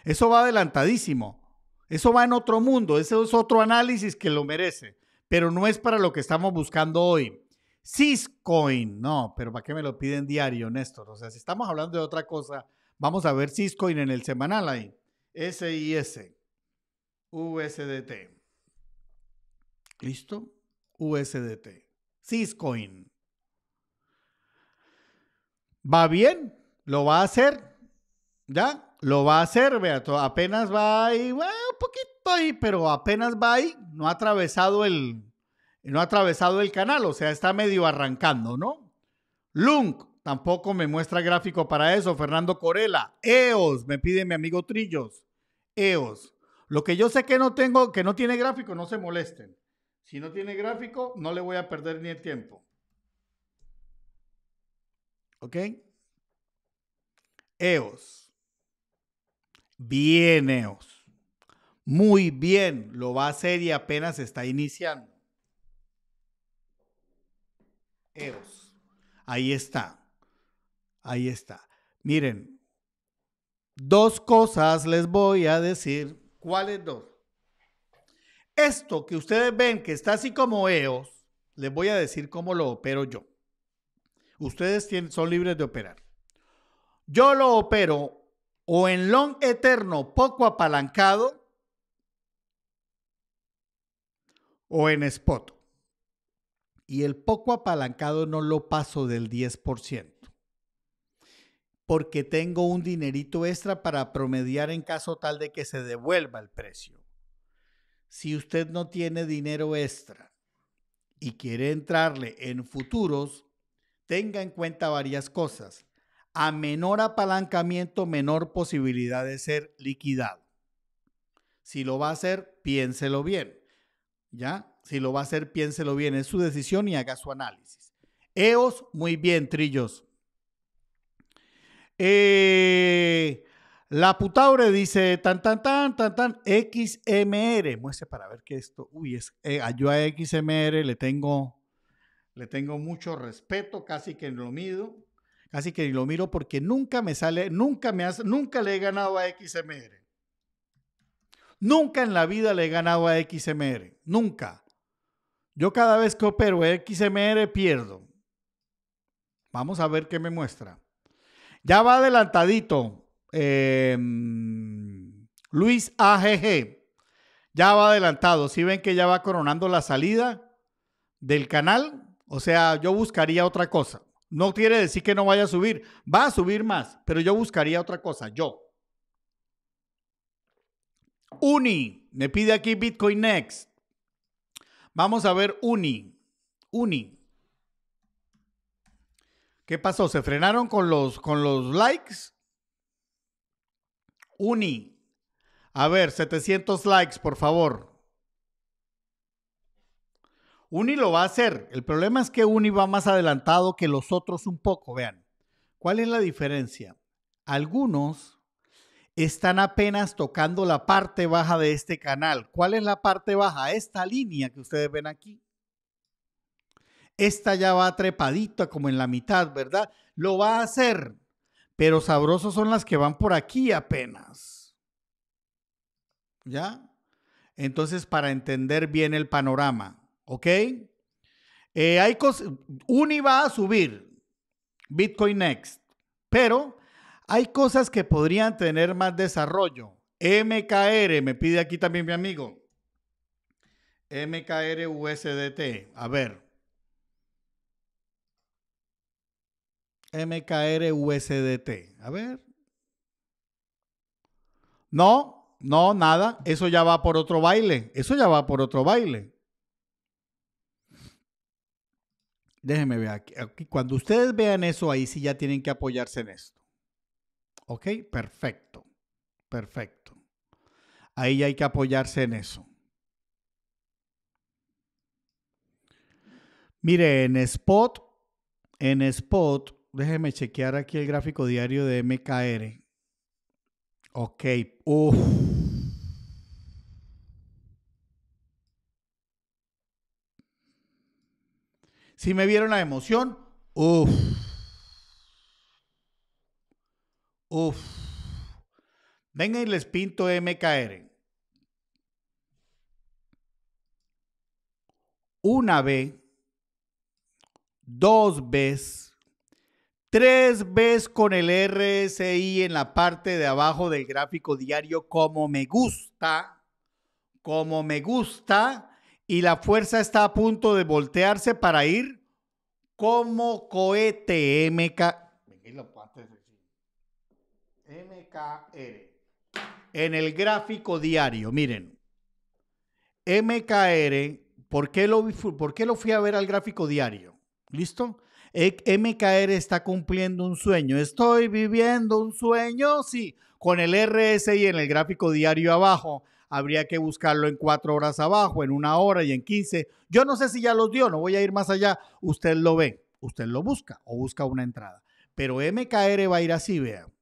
Eso va adelantadísimo. Eso va en otro mundo. Ese es otro análisis que lo merece pero no es para lo que estamos buscando hoy. CISCOIN. no, pero ¿para qué me lo piden diario, Néstor? O sea, si estamos hablando de otra cosa, vamos a ver CISCOIN en el semanal ahí. SIS, USDT. ¿Listo? USDT. CISCOIN. ¿Va bien? ¿Lo va a hacer? ¿Ya? Lo va a hacer, vea, apenas va y poquito ahí, pero apenas va ahí, no ha atravesado el, no ha atravesado el canal, o sea, está medio arrancando, ¿no? Lunk, tampoco me muestra gráfico para eso. Fernando Corela, EOS, me pide mi amigo Trillos, EOS. Lo que yo sé que no tengo, que no tiene gráfico, no se molesten. Si no tiene gráfico, no le voy a perder ni el tiempo. ¿Ok? EOS. Bien, EOS muy bien, lo va a hacer y apenas está iniciando. Eos, Ahí está. Ahí está. Miren, dos cosas les voy a decir. ¿Cuáles dos? Esto que ustedes ven que está así como EOS, les voy a decir cómo lo opero yo. Ustedes son libres de operar. Yo lo opero o en long eterno poco apalancado o en spot. Y el poco apalancado no lo paso del 10%, porque tengo un dinerito extra para promediar en caso tal de que se devuelva el precio. Si usted no tiene dinero extra y quiere entrarle en futuros, tenga en cuenta varias cosas. A menor apalancamiento, menor posibilidad de ser liquidado. Si lo va a hacer, piénselo bien. ¿Ya? Si lo va a hacer, piénselo bien, es su decisión y haga su análisis. EOS, muy bien, Trillos. Eh, la putaure dice tan, tan, tan, tan, tan, XMR. Muestre para ver que esto, uy, eh, ah, yo a XMR le tengo, le tengo mucho respeto, casi que lo mido, casi que lo miro porque nunca me sale, nunca me hace, nunca le he ganado a XMR. Nunca en la vida le he ganado a XMR, nunca. Yo cada vez que opero XMR pierdo. Vamos a ver qué me muestra. Ya va adelantadito. Em, Luis AGG. Ya va adelantado. Si ven que ya va coronando la salida del canal. O sea, yo buscaría otra cosa. No quiere decir que no vaya a subir. Va a subir más, pero yo buscaría otra cosa. Yo. Uni, me pide aquí Bitcoin Next. Vamos a ver Uni. Uni. ¿Qué pasó? ¿Se frenaron con los, con los likes? Uni. A ver, 700 likes, por favor. Uni lo va a hacer. El problema es que Uni va más adelantado que los otros un poco. Vean, ¿cuál es la diferencia? Algunos están apenas tocando la parte baja de este canal. ¿Cuál es la parte baja? Esta línea que ustedes ven aquí. Esta ya va trepadita como en la mitad, ¿verdad? Lo va a hacer, pero sabrosos son las que van por aquí apenas. ¿Ya? Entonces, para entender bien el panorama, ¿ok? Eh, hay cosas, Uni va a subir, Bitcoin Next, pero hay cosas que podrían tener más desarrollo. MKR, me pide aquí también mi amigo. MKR USDT. A ver. MKR USDT. A ver. No, no, nada. Eso ya va por otro baile. Eso ya va por otro baile. Déjenme ver aquí. Cuando ustedes vean eso ahí, sí ya tienen que apoyarse en esto. ¿Ok? Perfecto. Perfecto. Ahí hay que apoyarse en eso. Mire, en Spot, en Spot, déjeme chequear aquí el gráfico diario de MKR. Ok. uff. Si me vieron la emoción, uff. Uf. Venga y les pinto MKR. Una B, dos Bs, tres Bs con el RSI en la parte de abajo del gráfico diario como me gusta, como me gusta, y la fuerza está a punto de voltearse para ir como cohete MK. Venga MKR. En el gráfico diario, miren. MKR, ¿por qué lo, por lo fui a ver al gráfico diario? ¿Listo? E-, MKR está cumpliendo un sueño. Estoy viviendo un sueño, sí. Con el RSI en el gráfico diario abajo, habría que buscarlo en cuatro horas abajo, en una hora y en quince. Yo no sé si ya los dio, no voy a ir más allá. Usted lo ve, usted lo busca o busca una entrada. Pero MKR va a ir así, vean.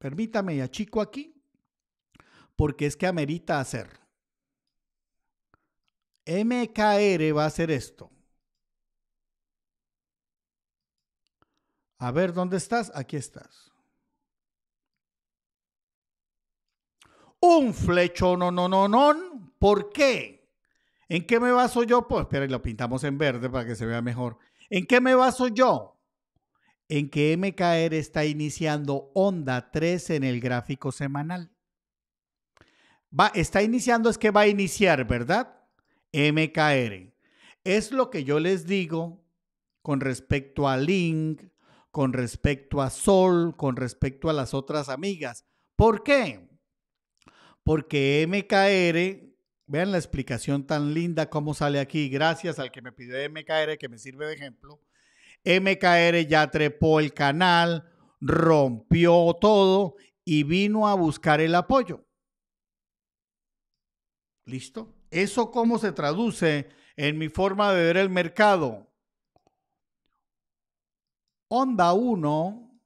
Permítame ya chico aquí, porque es que amerita hacer. MKR va a hacer esto. A ver, ¿dónde estás? Aquí estás. Un flecho, no, no, no, no. ¿Por qué? ¿En qué me baso yo? Pues espera, y lo pintamos en verde para que se vea mejor. ¿En qué me baso yo? en que MKR está iniciando onda 3 en el gráfico semanal. Va, está iniciando es que va a iniciar, ¿verdad? MKR. Es lo que yo les digo con respecto a Link, con respecto a Sol, con respecto a las otras amigas. ¿Por qué? Porque MKR, vean la explicación tan linda como sale aquí, gracias al que me pidió MKR que me sirve de ejemplo MKR ya trepó el canal, rompió todo y vino a buscar el apoyo. ¿Listo? ¿Eso cómo se traduce en mi forma de ver el mercado? Onda 1,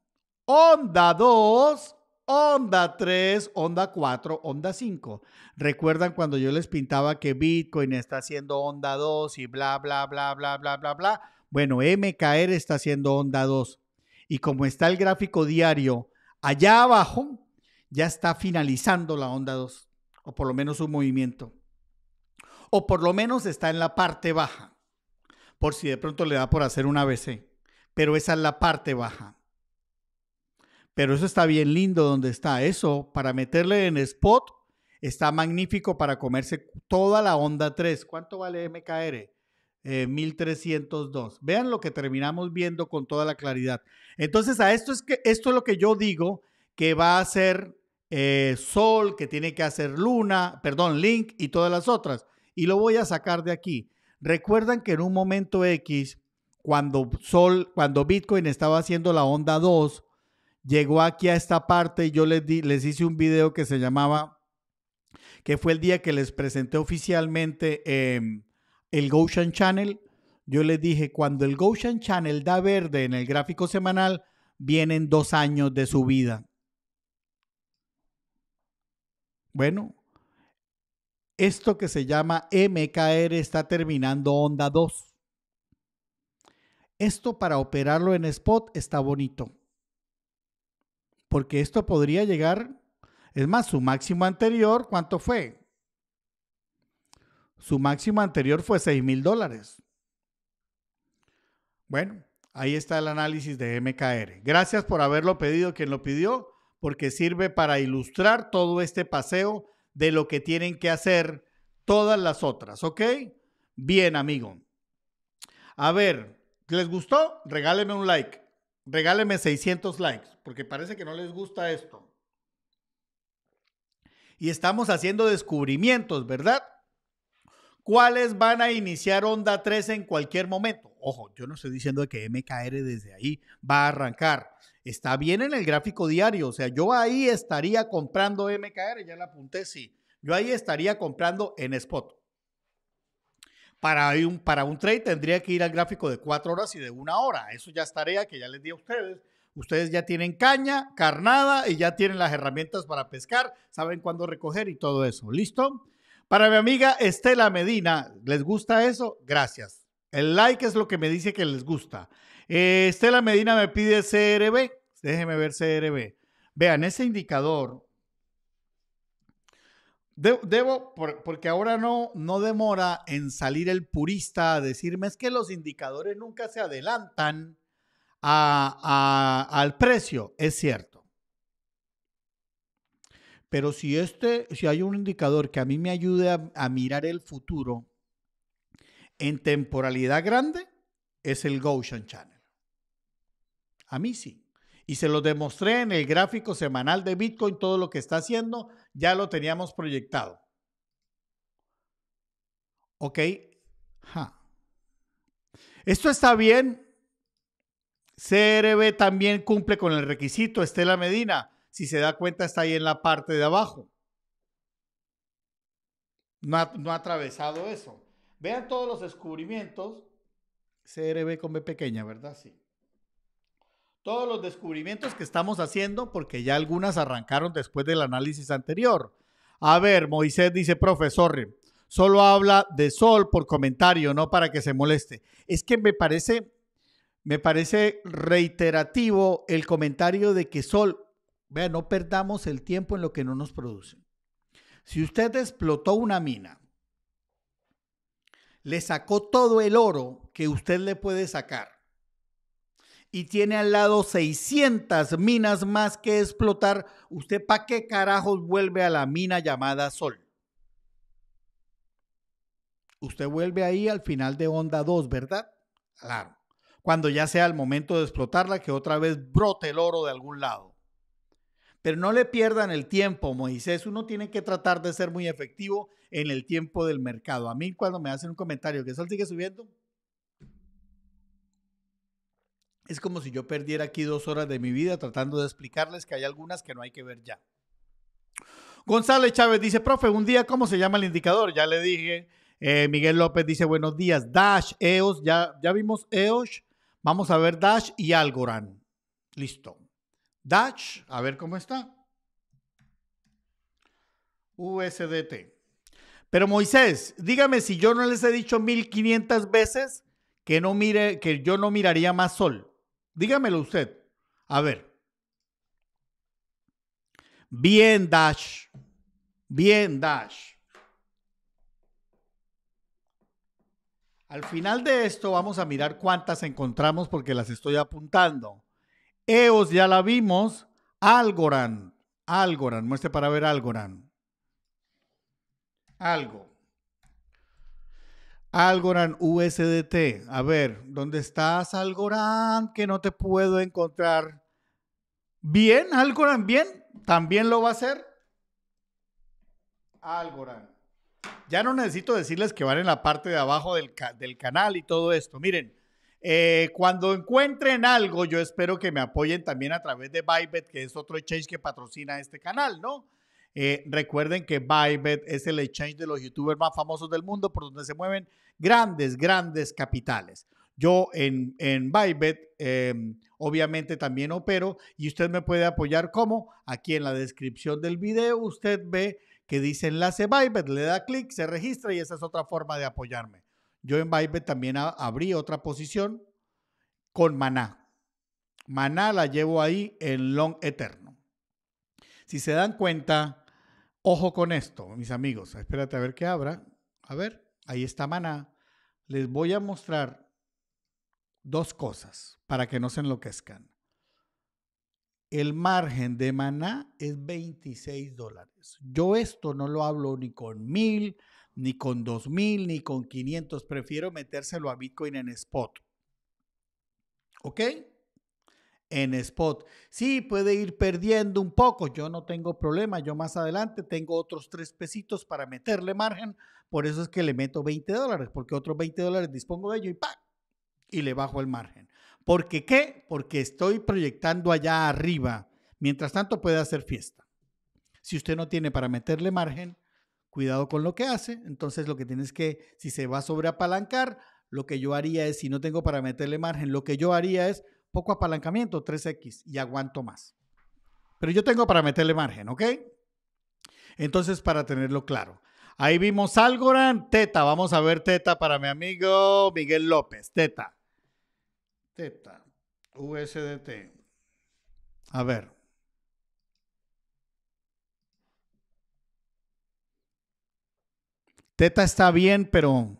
onda 2, onda 3, onda 4, onda 5. ¿Recuerdan cuando yo les pintaba que Bitcoin está haciendo onda 2 y bla, bla, bla, bla, bla, bla, bla? Bueno, MKR está haciendo onda 2. Y como está el gráfico diario allá abajo, ya está finalizando la onda 2, o por lo menos un movimiento. O por lo menos está en la parte baja, por si de pronto le da por hacer un ABC. Pero esa es la parte baja. Pero eso está bien lindo donde está. Eso, para meterle en spot, está magnífico para comerse toda la onda 3. ¿Cuánto vale MKR? 1302. Eh, Vean lo que terminamos viendo con toda la claridad. Entonces, a esto es, que, esto es lo que yo digo que va a ser eh, Sol, que tiene que hacer Luna, perdón, Link y todas las otras. Y lo voy a sacar de aquí. Recuerdan que en un momento X, cuando Sol, cuando Bitcoin estaba haciendo la onda 2, llegó aquí a esta parte y yo les, di, les hice un video que se llamaba, que fue el día que les presenté oficialmente. Eh, el Gaussian Channel, yo les dije, cuando el Gaussian Channel da verde en el gráfico semanal, vienen dos años de subida. Bueno, esto que se llama MKR está terminando onda 2. Esto para operarlo en spot está bonito. Porque esto podría llegar, es más, su máximo anterior, ¿cuánto fue? Su máximo anterior fue 6 mil dólares. Bueno, ahí está el análisis de MKR. Gracias por haberlo pedido quien lo pidió, porque sirve para ilustrar todo este paseo de lo que tienen que hacer todas las otras, ¿ok? Bien, amigo. A ver, ¿les gustó? Regáleme un like. Regáleme 600 likes, porque parece que no les gusta esto. Y estamos haciendo descubrimientos, ¿verdad? cuáles van a iniciar onda 3 en cualquier momento. Ojo, yo no estoy diciendo que MKR desde ahí va a arrancar. Está bien en el gráfico diario, o sea, yo ahí estaría comprando MKR, ya la apunté, sí. Yo ahí estaría comprando en spot. Para un, para un trade tendría que ir al gráfico de 4 horas y de una hora. Eso ya estaría, tarea que ya les di a ustedes. Ustedes ya tienen caña, carnada y ya tienen las herramientas para pescar, saben cuándo recoger y todo eso. ¿Listo? Para mi amiga Estela Medina, ¿les gusta eso? Gracias. El like es lo que me dice que les gusta. Eh, Estela Medina me pide CRB. Déjeme ver CRB. Vean, ese indicador. debo, porque ahora no, no demora en salir el purista a decirme es que los indicadores nunca se adelantan al precio. Es cierto. Pero si, este, si hay un indicador que a mí me ayude a, mirar el futuro en temporalidad grande, es el Gaussian Channel. A mí sí. Y se lo demostré en el gráfico semanal de Bitcoin, todo lo que está haciendo, ya lo teníamos proyectado. ¿Ok? Esto está bien. CRB también cumple con el requisito. Estela Medina, si se da cuenta, está ahí en la parte de abajo. No ha, atravesado eso. Vean todos los descubrimientos. CRB con B pequeña, ¿verdad? Sí. Todos los descubrimientos que estamos haciendo, porque ya algunas arrancaron después del análisis anterior. A ver, Moisés dice, profesor, solo habla de sol por comentario, no para que se moleste. Es que me parece, me parece reiterativo el comentario de que sol Vea, no perdamos el tiempo en lo que no nos produce. Si usted explotó una mina, le sacó todo el oro que usted le puede sacar y tiene al lado 600 minas más que explotar, ¿usted para qué carajos vuelve a la mina llamada Sol? Usted vuelve ahí al final de onda 2, ¿verdad? Claro. Cuando ya sea el momento de explotarla, que otra vez brote el oro de algún lado. Pero no le pierdan el tiempo, Moisés. Uno tiene que tratar de ser muy efectivo en el tiempo del mercado. A mí cuando me hacen un comentario que el sigue subiendo, es como si yo perdiera aquí dos horas de mi vida tratando de explicarles que hay algunas que no hay que ver ya. González Chávez dice, profe, un día, ¿cómo se llama el indicador? Ya le dije. Eh, Miguel López dice, buenos días. Dash, EOS, ya, ya vimos EOS. Vamos a ver Dash y Algorand. Listo. Dash, a ver cómo está. USDT. Pero Moisés, dígame si yo no les he dicho 1500 veces que no mire que yo no miraría más sol. Dígamelo usted. A ver. Bien Dash. Bien Dash. Al final de esto vamos a mirar cuántas encontramos porque las estoy apuntando. Eos ya la vimos. Algorand. Algorand. Muestre para ver Algorand. Algo. Algorand USDT. A ver, ¿dónde estás, Algorand? Que no te puedo encontrar. Bien, Algorand, bien. También lo va a hacer. Algorand. Ya no necesito decirles que van en la parte de abajo del canal y todo esto. Miren, eh, cuando encuentren algo, yo espero que me apoyen también a través de Bybet, que es otro exchange que patrocina este canal, ¿no? Eh, recuerden que Bybet es el exchange de los youtubers más famosos del mundo, por donde se mueven grandes, grandes capitales. Yo en, en Bybet, em, obviamente también opero y usted me puede apoyar como aquí en la descripción del video. Usted ve que dice enlace Bybet, le da clic, se registra y esa es otra forma de apoyarme yo en Vibe también abrí otra posición con Maná. Maná la llevo ahí en long eterno. Si se dan cuenta, ojo con esto, mis amigos. Espérate a ver qué abra. A ver, ahí está Maná. Les voy a mostrar dos cosas para que no se enloquezcan. El margen de Maná es 26 dólares. Yo esto no lo hablo ni con mil, ni con 2.000, ni con 500. Prefiero metérselo a Bitcoin en spot. ¿Ok? En spot. Sí, puede ir perdiendo un poco. Yo no tengo problema. Yo más adelante tengo otros tres pesitos para meterle margen. Por eso es que le meto 20 dólares, porque otros 20 dólares dispongo de ello y ¡pac! Y le bajo el margen. ¿Por qué qué? Porque estoy proyectando allá arriba. Mientras tanto puede hacer fiesta. Si usted no tiene para meterle margen, cuidado con lo que hace. Entonces lo que tienes que, si se va a apalancar, lo que yo haría es, si no tengo para meterle margen, lo que yo haría es poco apalancamiento, 3X, y aguanto más. Pero yo tengo para meterle margen, ¿ok? Entonces, para tenerlo claro. Ahí vimos Algorand, Teta. Vamos a ver Teta para mi amigo Miguel López. Teta. Teta. USDT. A ver. Teta está bien, pero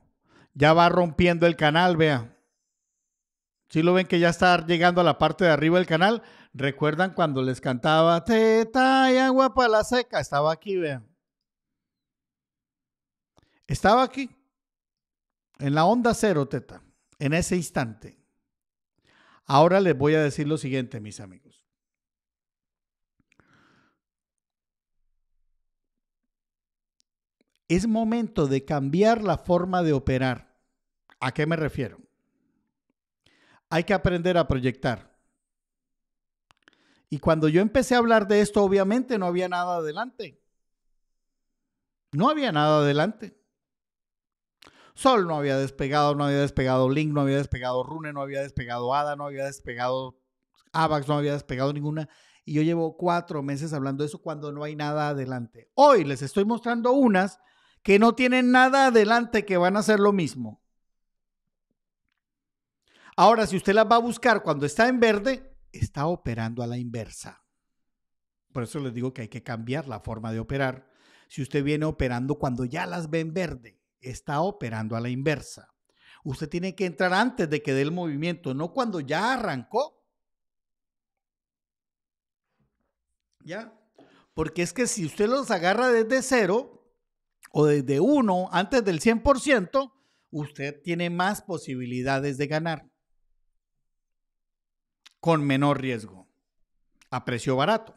ya va rompiendo el canal, vea. Si lo ven que ya está llegando a la parte de arriba del canal, recuerdan cuando les cantaba Teta y agua para la seca, estaba aquí, vea. Estaba aquí, en la onda cero, Teta, en ese instante. Ahora les voy a decir lo siguiente, mis amigos. es momento de cambiar la forma de operar. ¿A qué me refiero? Hay que aprender a proyectar. Y cuando yo empecé a hablar de esto, obviamente no había nada adelante. No había nada adelante. Sol no había despegado, no había despegado Link, no había despegado Rune, no había despegado Ada, no había despegado Avax, no había despegado ninguna. Y yo llevo cuatro meses hablando de eso cuando no hay nada adelante. Hoy les estoy mostrando unas que no tienen nada adelante que van a hacer lo mismo. Ahora, si usted las va a buscar cuando está en verde, está operando a la inversa. Por eso les digo que hay que cambiar la forma de operar. Si usted viene operando cuando ya las ve en verde, está operando a la inversa. Usted tiene que entrar antes de que dé el movimiento, no cuando ya arrancó. ¿Ya? Porque es que si usted los agarra desde cero, o desde 1 antes del 100%, usted tiene más posibilidades de ganar con menor riesgo a precio barato.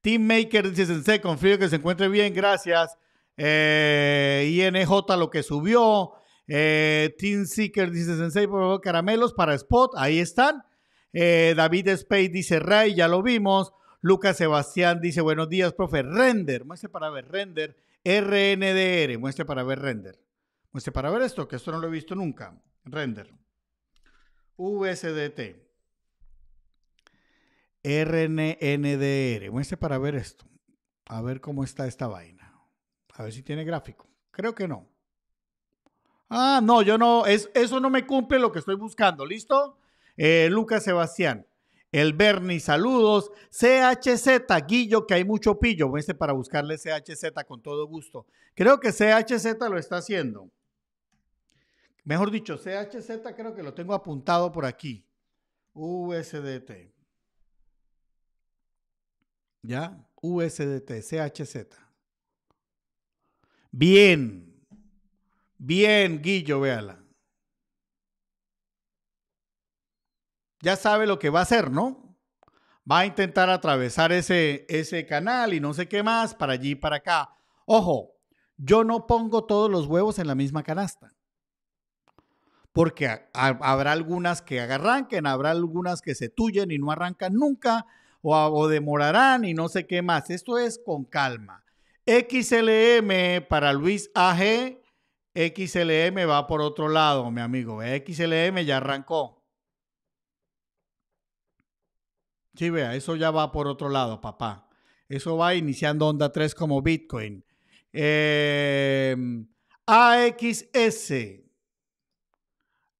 Team Maker dice Sensei, confío que se encuentre bien, gracias. Eh, INJ lo que subió. Eh, Team Seeker dice Sensei, por caramelos para Spot, ahí están. Eh, David Space dice Ray, ya lo vimos. Lucas Sebastián dice, buenos días, profe. Render, muestre para ver, render, RNDR, muestre para ver render. Muestre para ver esto, que esto no lo he visto nunca. Render. VSDT. RNNDR. Muestre para ver esto. A ver cómo está esta vaina. A ver si tiene gráfico. Creo que no. Ah, no, yo no. eso no me cumple lo que estoy buscando. ¿Listo? Eh, Lucas Sebastián. El Bernie, saludos. CHZ, Guillo, que hay mucho pillo. Voy este para buscarle CHZ con todo gusto. Creo que CHZ lo está haciendo. Mejor dicho, CHZ creo que lo tengo apuntado por aquí. USDT. ¿Ya? USDT, CHZ. Bien. Bien, Guillo, véala. ya sabe lo que va a hacer, ¿no? Va a intentar atravesar ese, ese canal y no sé qué más, para allí y para acá. Ojo, yo no pongo todos los huevos en la misma canasta. Porque habrá algunas que arranquen, habrá algunas que se tuyen y no arrancan nunca, o, o demorarán y no sé qué más. Esto es con calma. XLM para Luis AG, XLM va por otro lado, mi amigo. XLM ya arrancó. Sí, vea, eso ya va por otro lado, papá. Eso va iniciando onda 3 como Bitcoin. Eh, em, AXS.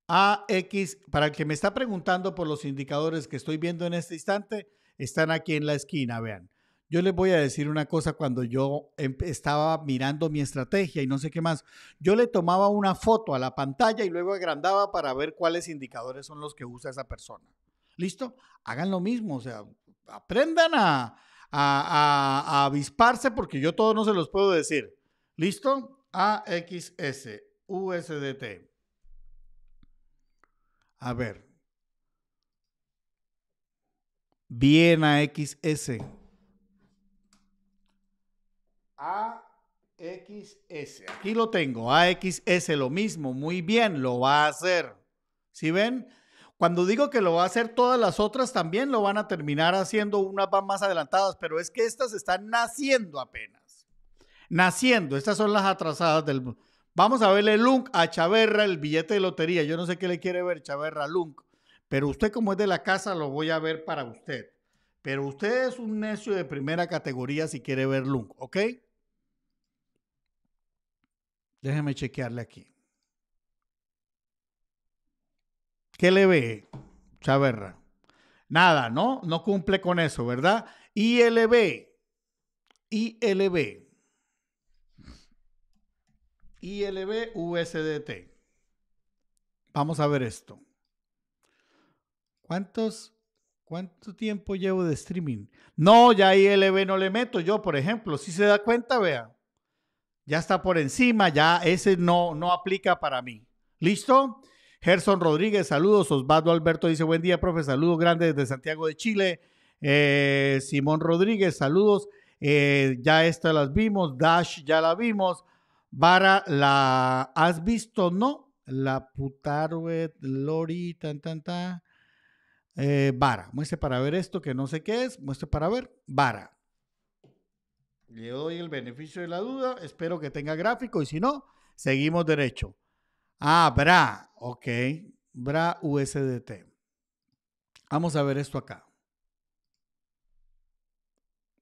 AX, para el que me está preguntando por los indicadores que estoy viendo en este instante, están aquí en la esquina, vean. Yo les voy a decir una cosa cuando yo estaba mirando mi estrategia y no sé qué más. Yo le tomaba una foto a la pantalla y luego agrandaba para ver cuáles indicadores son los que usa esa persona. ¿Listo? Hagan lo mismo, o sea, aprendan a, a, avisparse porque yo todo no se los puedo decir. ¿Listo? AXS, USDT. A ver. Bien AXS. AXS. Aquí lo tengo. AXS, lo mismo. Muy bien, lo va a hacer. ¿Sí ven? Cuando digo que lo va a hacer todas las otras, también lo van a terminar haciendo, unas van más adelantadas, pero es que estas están naciendo apenas. Naciendo, estas son las atrasadas del... Vamos a verle Lunk a Chaverra el billete de lotería. Yo no sé qué le quiere ver Chaverra a Lunk, pero usted como es de la casa lo voy a ver para usted. Pero usted es un necio de primera categoría si quiere ver Lunk, ¿ok? Déjeme chequearle aquí. ¿Qué le ve, Chaverra? Nada, ¿no? No cumple con eso, ¿verdad? ILB. ILB. ILB USDT. Vamos a ver esto. ¿Cuántos, ¿Cuánto tiempo llevo de streaming? No, ya ILB no le meto yo, por ejemplo. Si se da cuenta, vea. Ya está por encima, ya ese no, no aplica para mí. ¿Listo? Gerson Rodríguez, saludos. Osvaldo Alberto dice, buen día, profe, saludos grandes desde Santiago de Chile. Eh, Simón Rodríguez, saludos. Eh, ya estas las vimos. Dash, ya la vimos. Vara, la has visto, ¿no? La putarwet, Lori, tan, tan, tan. Eh, vara, muestre para ver esto, que no sé qué es. Muestre para ver. Vara. Le doy el beneficio de la duda. Espero que tenga gráfico y si no, seguimos derecho. Ah, BRA, ok. BRA USDT. Vamos a ver esto acá.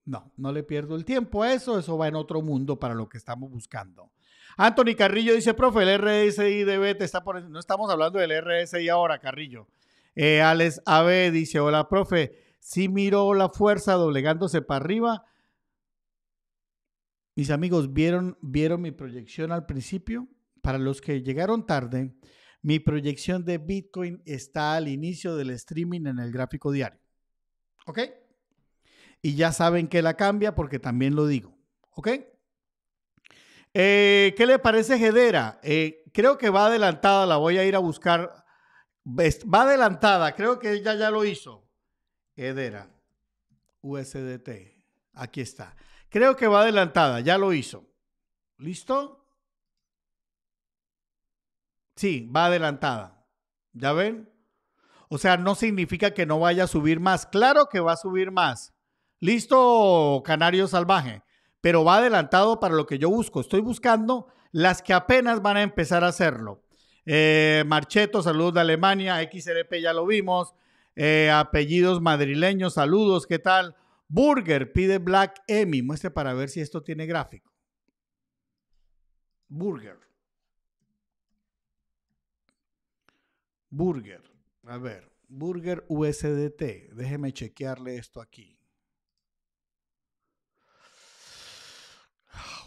No, no le pierdo el tiempo a eso, eso va en otro mundo para lo que estamos buscando. Anthony Carrillo dice, profe, el RSI de está por... No estamos hablando del RSI ahora, Carrillo. Eh, Alex AB dice, hola, profe, sí miró la fuerza doblegándose para arriba. Mis amigos, ¿vieron, ¿vieron mi proyección al principio? para los que llegaron tarde, mi proyección de Bitcoin está al inicio del streaming en el gráfico diario. ¿Ok? Y ya saben que la cambia porque también lo digo. ¿Ok? Eh, ¿Qué le parece Hedera? Eh, creo que va adelantada, la voy a ir a buscar. Va adelantada, creo que ella ya lo hizo. Hedera, USDT, aquí está. Creo que va adelantada, ya lo hizo. ¿Listo? Sí, va adelantada. ¿Ya ven? O sea, no significa que no vaya a subir más. Claro que va a subir más. Listo, Canario Salvaje. Pero va adelantado para lo que yo busco. Estoy buscando las que apenas van a empezar a hacerlo. Eh, Marcheto, saludos de Alemania. XRP ya lo vimos. Eh, apellidos madrileños, saludos, ¿qué tal? Burger pide Black Emmy. Muestre para ver si esto tiene gráfico. Burger. Burger. A ver, Burger USDT. Déjeme chequearle esto aquí.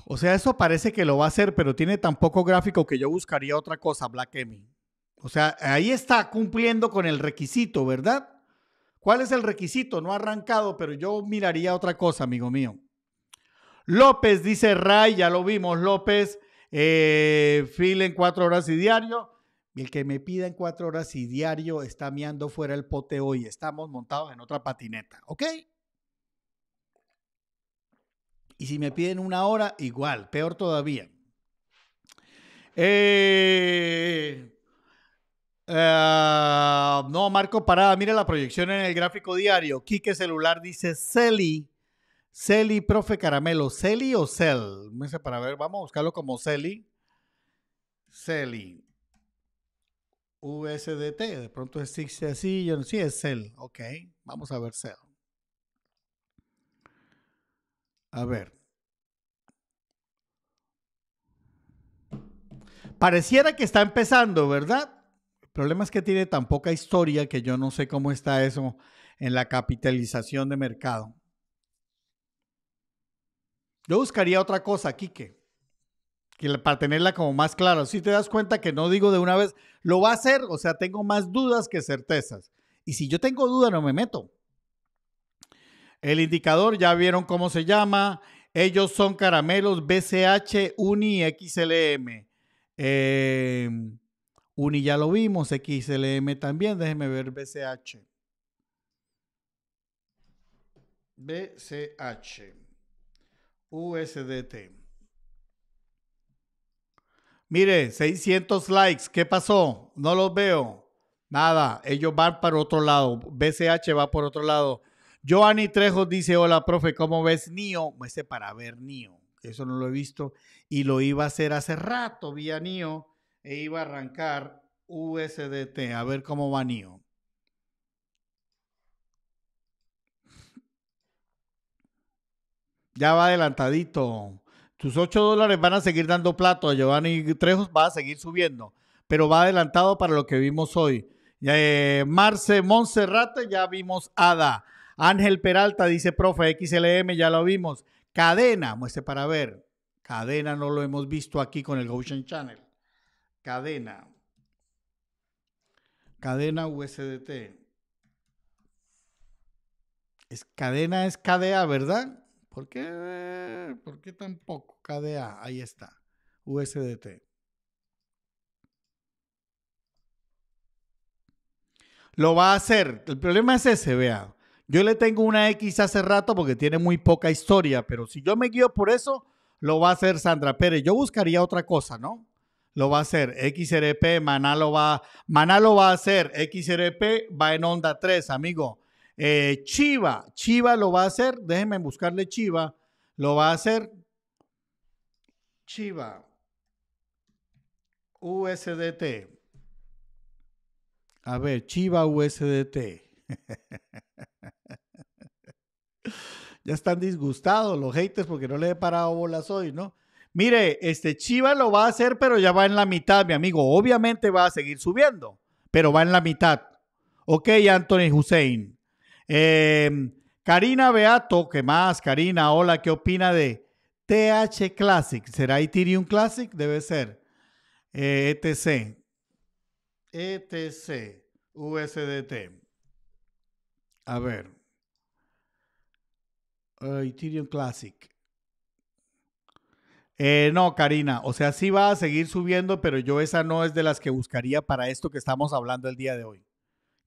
O sea, eso parece que lo va a hacer, pero tiene tan poco gráfico que yo buscaría otra cosa, Black Emmy. O sea, ahí está cumpliendo con el requisito, ¿verdad? ¿Cuál es el requisito? No ha arrancado, pero yo miraría otra cosa, amigo mío. López dice Ray, ya lo vimos, López. Eh, en cuatro horas y diario. El que me pida en cuatro horas y diario está meando fuera el pote hoy. Estamos montados en otra patineta, ¿ok? Y si me piden una hora, igual, peor todavía. Eh, ah, no, Marco Parada, mira la proyección en el gráfico diario. Quique Celular dice Celi. Celi, profe Caramelo. ¿Celi o Cel? para ver, vamos a buscarlo como Celi. Celi. USDT, de pronto es 60 así, yo no sí es Cell, ok, vamos a ver Cell. A ver. Pareciera que está empezando, ¿verdad? El problema es que tiene tan poca historia que yo no sé cómo está eso en la capitalización de mercado. Yo buscaría otra cosa, Quique para tenerla como más clara. Si te das cuenta que no digo de una vez, lo va a hacer, o sea, tengo más dudas que certezas. Y si yo tengo duda, no me meto. El indicador, ya vieron cómo se llama. Ellos son caramelos BCH Uni XLM. Em, Uni ya lo vimos, XLM también. Déjenme ver BCH. BCH. USDT. Mire, 600 likes, ¿qué pasó? No los veo. Nada, ellos van para otro lado. BCH va por otro lado. Joanny Trejos dice, hola, profe, ¿cómo ves Nio? Pues ese para ver Nio. Eso no lo he visto y lo iba a hacer hace rato vía Nio e iba a arrancar USDT. A ver cómo va Nio. Ya va adelantadito. Tus 8 dólares van a seguir dando plato a Giovanni Trejos, va a seguir subiendo, pero va adelantado para lo que vimos hoy. Eh, Marce Monserrate, ya vimos Ada. Ángel Peralta dice, profe, XLM, ya lo vimos. Cadena, muestre para ver. Cadena no lo hemos visto aquí con el Ocean Channel. Cadena. Cadena USDT. Es cadena, es KDA, ¿verdad? ¿Por qué, ¿Por qué tampoco? KDA, ahí está. USDT. Lo va a hacer. El problema es ese, vea. Yo le tengo una X hace rato porque tiene muy poca historia, pero si yo me guío por eso, lo va a hacer Sandra Pérez. Yo buscaría otra cosa, ¿no? Lo va a hacer XRP, Maná lo va, Maná lo va a hacer, XRP va en onda 3, amigo. Eh, Chiva, Chiva lo va a hacer, déjenme buscarle Chiva, lo va a hacer Chiva USDT. A ver, Chiva USDT. ya están disgustados los haters porque no le he parado bolas hoy, ¿no? Mire, este Chiva lo va a hacer, pero ya va en la mitad, mi amigo. Obviamente va a seguir subiendo, pero va en la mitad. Ok, Anthony Hussein. Em, Karina Beato, ¿qué más? Karina, hola, ¿qué opina de TH Classic? ¿Será Ethereum Classic? Debe ser. ETC. Eh, e ETC. USDT. A ver. Eh, Ethereum Classic. Eh, no, Karina, o sea, sí va a seguir subiendo, pero yo esa no es de las que buscaría para esto que estamos hablando el día de hoy.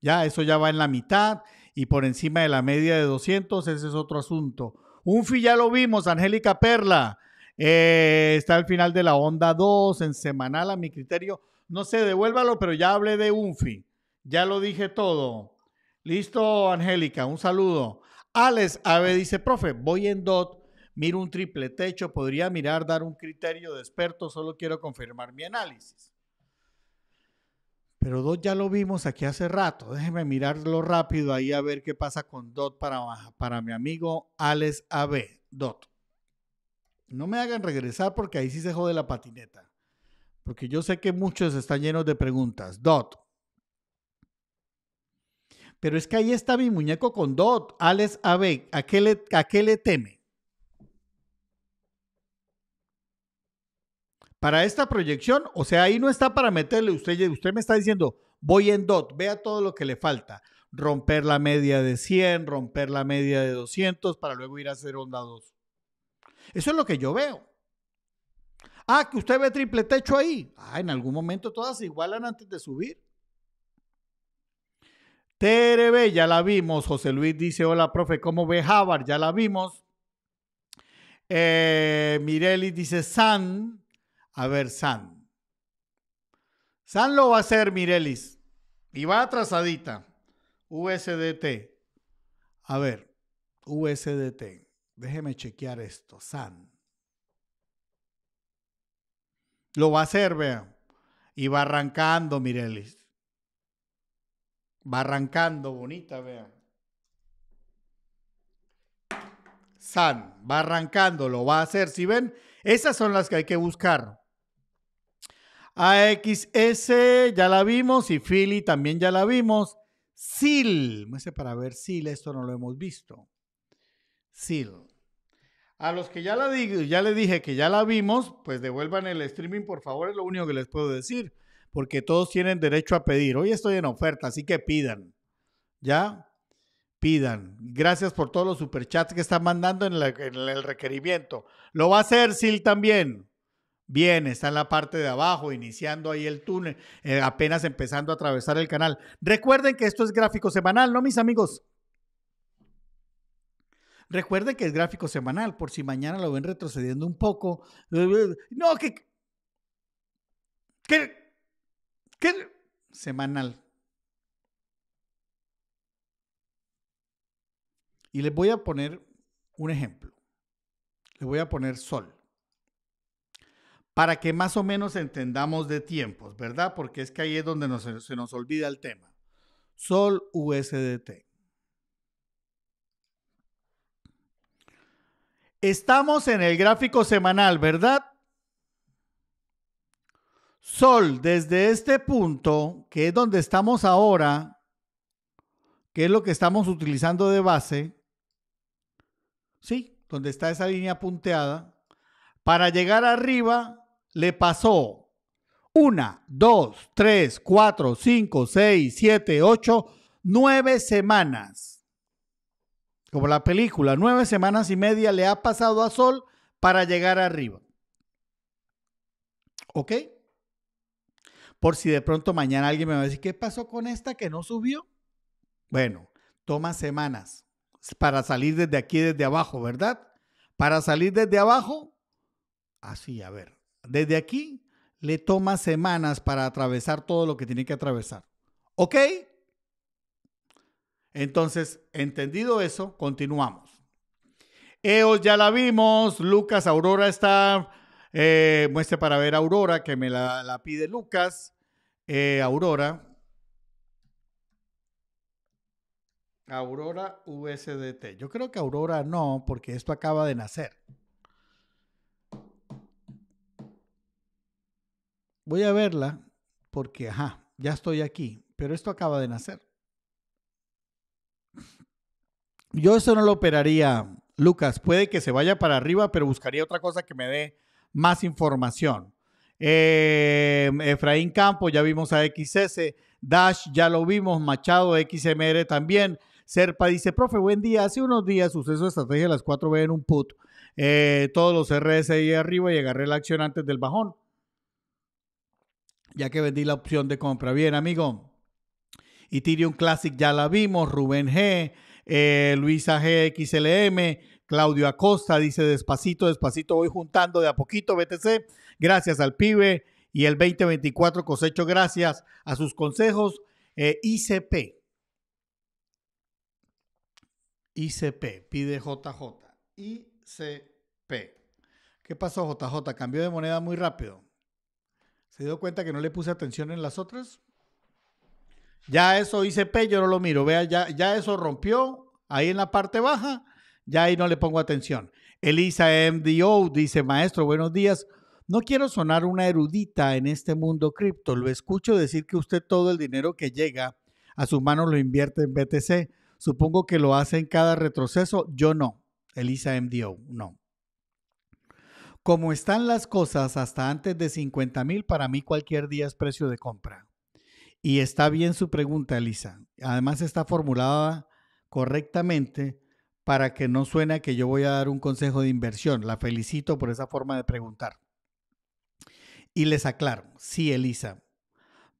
Ya, eso ya va en la mitad y por encima de la media de 200, ese es otro asunto. Unfi ya lo vimos, Angélica Perla. Eh, está al final de la onda 2, en semanal a mi criterio. No sé, devuélvalo, pero ya hablé de Unfi. Ya lo dije todo. Listo, Angélica, un saludo. Alex Ave dice, profe, voy en DOT, miro un triple techo, podría mirar, dar un criterio de experto, solo quiero confirmar mi análisis. Pero Dot ya lo vimos aquí hace rato. Déjenme mirarlo rápido ahí a ver qué pasa con Dot para, para mi amigo Alex AB. Dot. No me hagan regresar porque ahí sí se jode la patineta. Porque yo sé que muchos están llenos de preguntas. Dot. Pero es que ahí está mi muñeco con Dot, Alex AB. ¿A qué a qué le teme? para esta proyección, o sea, ahí no está para meterle, usted, usted me está diciendo, voy en DOT, vea todo lo que le falta, romper la media de 100, romper la media de 200 para luego ir a hacer onda 2. Eso es lo que yo veo. Ah, que usted ve triple techo ahí. Ah, en algún momento todas se igualan antes de subir. TRB, ya la vimos. José Luis dice, hola, profe, ¿cómo ve Javar? Ya la vimos. Eh, dice, San, a ver San. San lo va a hacer Mirelis. Y va atrasadita. USDT. A ver, USDT. Déjeme chequear esto. San. Lo va a hacer, vean. Y va arrancando, Mirelis. Va arrancando, bonita, vean. San, va arrancando, lo va a hacer. Si ven, esas son las que hay que buscar. AXS ya la vimos y Philly también ya la vimos. SIL, para ver SIL, esto no lo hemos visto. SIL. A los que ya, la ya le dije que ya la vimos, pues devuelvan el streaming, por favor, es lo único que les puedo decir, porque todos tienen derecho a pedir. Hoy estoy en oferta, así que pidan. ¿Ya? Pidan. Gracias por todos los superchats que están mandando en, en el requerimiento. Lo va a hacer SIL también. Bien, está en la parte de abajo, iniciando ahí el túnel, eh, apenas empezando a atravesar el canal. Recuerden que esto es gráfico semanal, ¿no, mis amigos? Recuerden que es gráfico semanal, por si mañana lo ven retrocediendo un poco. No, que... que, que semanal. Y les voy a poner un ejemplo. Les voy a poner sol para que más o menos entendamos de tiempos, ¿verdad? Porque es que ahí es donde se nos olvida el tema. Sol USDT. Estamos en el gráfico semanal, ¿verdad? Sol, desde este punto, que es donde estamos ahora, que es lo que estamos utilizando de base, ¿sí? Donde está esa línea punteada, para llegar arriba le pasó una, dos, tres, cuatro, cinco, seis, siete, ocho, nueve semanas. Como la película, nueve semanas y media le ha pasado a Sol para llegar arriba. ¿Ok? Por si de pronto mañana alguien me va a decir, ¿qué pasó con esta que no subió? Bueno, toma semanas para salir desde aquí, desde abajo, ¿verdad? Para salir desde abajo, así, a ver, desde aquí le toma semanas para atravesar todo lo que tiene que atravesar. ¿Ok? Entonces, entendido eso, continuamos. Eos ya la vimos, Lucas, Aurora está, eh, para ver Aurora, que me la, pide Lucas, eh, Aurora. Aurora USDT. Yo creo que Aurora no, porque esto acaba de nacer. voy a verla porque, ajá, ya estoy aquí, pero esto acaba de nacer. Yo eso no lo operaría, Lucas. Puede que se vaya para arriba, pero buscaría otra cosa que me dé más información. Eh, Efraín Campo, ya vimos a XS. Dash, ya lo vimos. Machado, XMR también. Serpa dice, profe, buen día. Hace unos días suceso de estrategia de las 4B en un put. Eh, todos los RSI arriba y agarré la acción antes del bajón ya que vendí la opción de compra. Bien, amigo. Ethereum Classic ya la vimos, Rubén G, eh, Luisa G, XLM, Claudio Acosta dice despacito, despacito voy juntando de a poquito BTC, gracias al pibe y el 2024 cosecho gracias a sus consejos. Eh, ICP. ICP, pide JJ. ICP. ¿Qué pasó JJ? Cambió de moneda muy rápido se dio cuenta que no le puse atención en las otras. Ya eso P, yo no lo miro, vea, ya, ya eso rompió ahí en la parte baja, ya ahí no le pongo atención. Elisa MDO dice, maestro, buenos días. No quiero sonar una erudita en este mundo cripto. Lo escucho decir que usted todo el dinero que llega a su mano lo invierte en BTC. Supongo que lo hace en cada retroceso. Yo no. Elisa MDO, no. Como están las cosas hasta antes de 50 mil, para mí cualquier día es precio de compra. Y está bien su pregunta, Elisa. Además está formulada correctamente para que no suene que yo voy a dar un consejo de inversión. La felicito por esa forma de preguntar. Y les aclaro, sí, Elisa,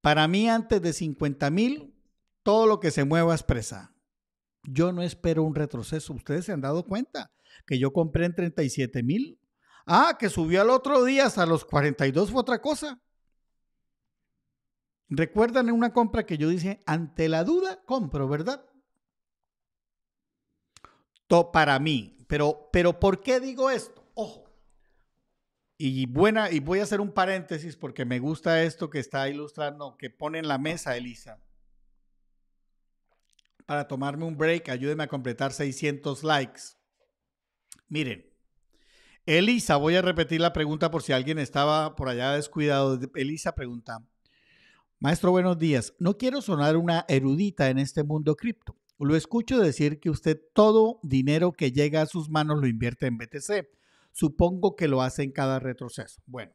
para mí antes de 50 mil, todo lo que se mueva es presa. Yo no espero un retroceso. Ustedes se han dado cuenta que yo compré en 37 mil Ah, que subió al otro día hasta los 42 fue otra cosa. Recuerdan en una compra que yo dije, ante la duda, compro, ¿verdad? To, para mí. Pero, pero, ¿por qué digo esto? Ojo. Y buena, y voy a hacer un paréntesis porque me gusta esto que está ilustrando, que pone en la mesa Elisa. Para tomarme un break, ayúdenme a completar 600 likes. Miren, Elisa, voy a repetir la pregunta por si alguien estaba por allá descuidado. Elisa pregunta, maestro, buenos días. No quiero sonar una erudita en este mundo cripto. Lo escucho decir que usted todo dinero que llega a sus manos lo invierte en BTC. Supongo que lo hace en cada retroceso. Bueno,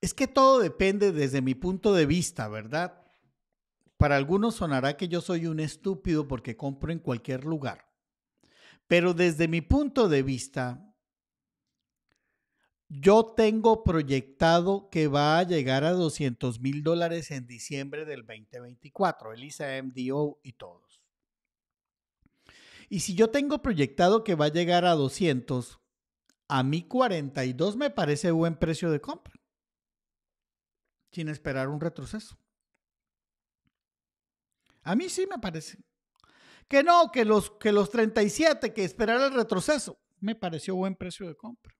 es que todo depende desde mi punto de vista, ¿verdad? Para algunos sonará que yo soy un estúpido porque compro en cualquier lugar. Pero desde mi punto de vista, yo tengo proyectado que va a llegar a 200 mil dólares en diciembre del 2024, Elisa MDO y todos. Y si yo tengo proyectado que va a llegar a 200, a mí 42 me parece buen precio de compra, sin esperar un retroceso. A mí sí me parece. Que no, que los, que los 37, que esperar el retroceso. Me pareció buen precio de compra.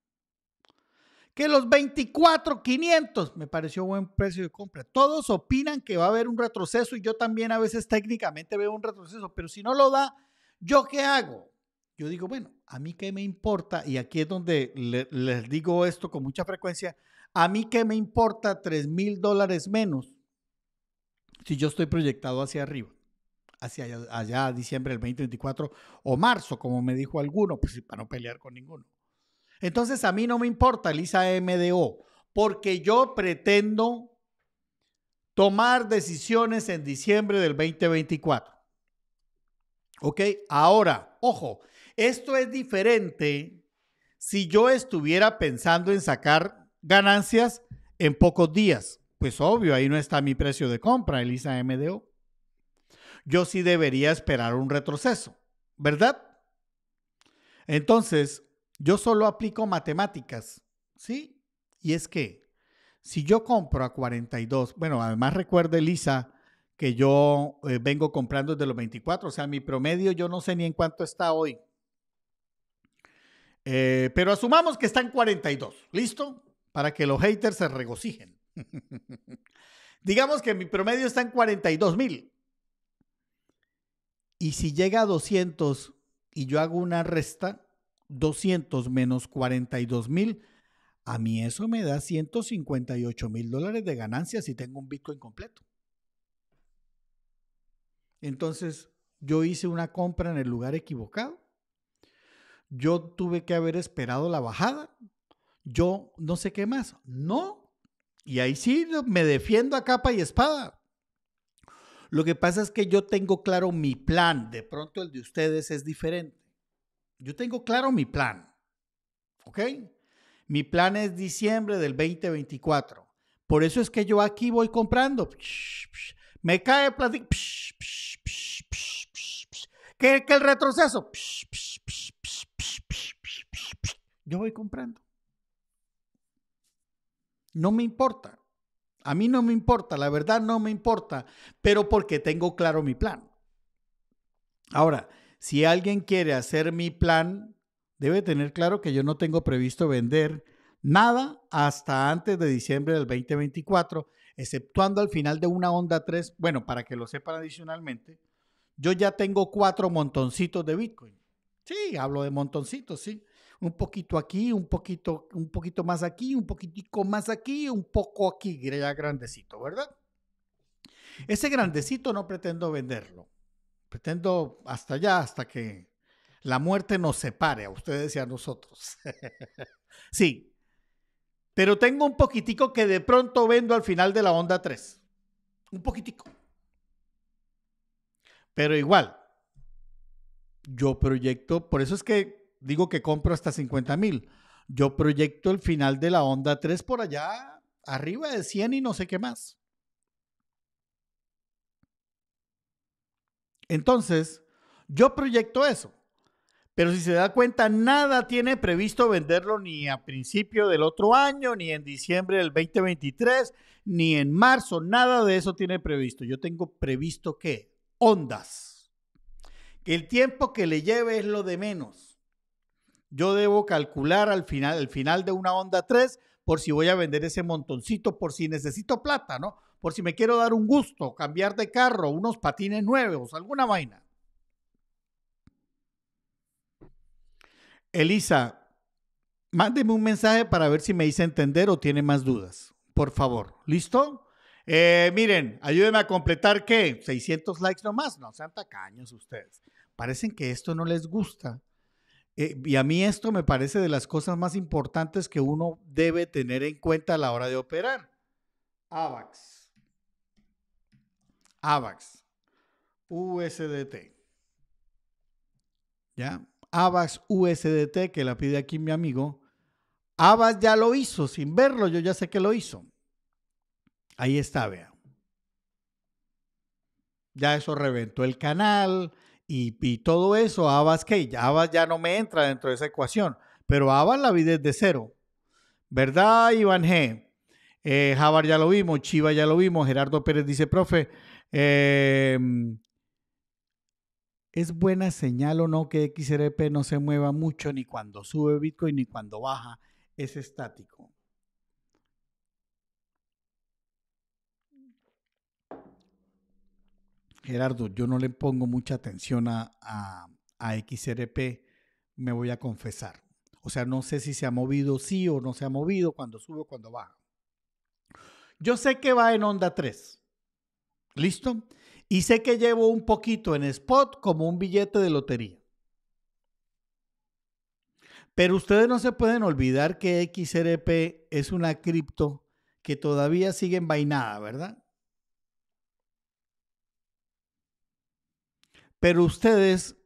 Que los 24,500 me pareció buen precio de compra. Todos opinan que va a haber un retroceso y yo también a veces técnicamente veo un retroceso, pero si no lo da, ¿yo qué hago? Yo digo, bueno, a mí qué me importa, y aquí es donde les digo esto con mucha frecuencia, a mí qué me importa 3 mil dólares menos si yo estoy proyectado hacia arriba hacia allá, diciembre del 2024 o marzo, como me dijo alguno, pues para no pelear con ninguno. Entonces a mí no me importa el ISA-MDO, porque yo pretendo tomar decisiones en diciembre del 2024. ¿Ok? Ahora, ojo, esto es diferente si yo estuviera pensando en sacar ganancias en pocos días. Pues obvio, ahí no está mi precio de compra, el ISA-MDO yo sí debería esperar un retroceso, ¿verdad? Entonces, yo solo aplico matemáticas, ¿sí? Y es que si yo compro a 42, bueno, además recuerde, Lisa, que yo eh, vengo comprando desde los 24, o sea, mi promedio yo no sé ni en cuánto está hoy. Eh, pero asumamos que está en 42, ¿listo? Para que los haters se regocijen. Digamos que mi promedio está en 42 mil. Y si llega a 200 y yo hago una resta, 200 menos 42 mil, a mí eso me da 158 mil dólares de ganancia si tengo un Bitcoin completo. Entonces, yo hice una compra en el lugar equivocado. Yo tuve que haber esperado la bajada. Yo no sé qué más. No. Y ahí sí me defiendo a capa y espada. Lo que pasa es que yo tengo claro mi plan, de pronto el de ustedes es diferente. Yo tengo claro mi plan, ¿ok? Mi plan es diciembre del 2024. Por eso es que yo aquí voy comprando. Me cae plástico. ¿Qué, que el retroceso? Yo voy comprando. No me importa. A mí no me importa, la verdad no me importa, pero porque tengo claro mi plan. Ahora, si alguien quiere hacer mi plan, debe tener claro que yo no tengo previsto vender nada hasta antes de diciembre del 2024, exceptuando al final de una onda 3. Bueno, para que lo sepan adicionalmente, yo ya tengo cuatro montoncitos de Bitcoin. Sí, hablo de montoncitos, sí un poquito aquí, un poquito, un poquito más aquí, un poquitico más aquí, un poco aquí, ya grandecito, ¿verdad? Ese grandecito no pretendo venderlo. Pretendo hasta allá, hasta que la muerte nos separe a ustedes y a nosotros. sí. Pero tengo un poquitico que de pronto vendo al final de la onda 3. Un poquitico. Pero igual, yo proyecto, por eso es que digo que compro hasta 50 mil, yo proyecto el final de la onda 3 por allá, arriba de 100 y no sé qué más. Entonces, yo proyecto eso. Pero si se da cuenta, nada tiene previsto venderlo ni a principio del otro año, ni en diciembre del 2023, ni en marzo, nada de eso tiene previsto. Yo tengo previsto que Ondas. Que el tiempo que le lleve es lo de menos yo debo calcular al final, el final de una onda 3 por si voy a vender ese montoncito, por si necesito plata, ¿no? Por si me quiero dar un gusto, cambiar de carro, unos patines nuevos, alguna vaina. Elisa, mándeme un mensaje para ver si me hice entender o tiene más dudas, por favor. ¿Listo? Eh, miren, ayúdenme a completar ¿qué? 600 likes nomás, no sean tacaños ustedes. Parecen que esto no les gusta eh, y a mí esto me parece de las cosas más importantes que uno debe tener en cuenta a la hora de operar. AVAX. AVAX. USDT. ¿Ya? AVAX USDT, que la pide aquí mi amigo. AVAX ya lo hizo, sin verlo, yo ya sé que lo hizo. Ahí está, vea. Ya eso reventó el canal, y, todo eso, Abbas que Abbas ya no me entra dentro de esa ecuación, pero Abbas la vi desde cero. ¿Verdad, Iván G? Eh, Javar ya lo vimos, Chiva ya lo vimos, Gerardo Pérez dice, profe, em, ¿es buena señal o no que XRP no se mueva mucho ni cuando sube Bitcoin ni cuando baja? Es estático. Gerardo, yo no le pongo mucha atención a, a, XRP, me voy a confesar. O sea, no sé si se ha movido sí o no se ha movido, cuando sube o cuando baja. Yo sé que va en onda 3. ¿Listo? Y sé que llevo un poquito en spot como un billete de lotería. Pero ustedes no se pueden olvidar que XRP es una cripto que todavía sigue envainada, ¿verdad? Pero ustedes,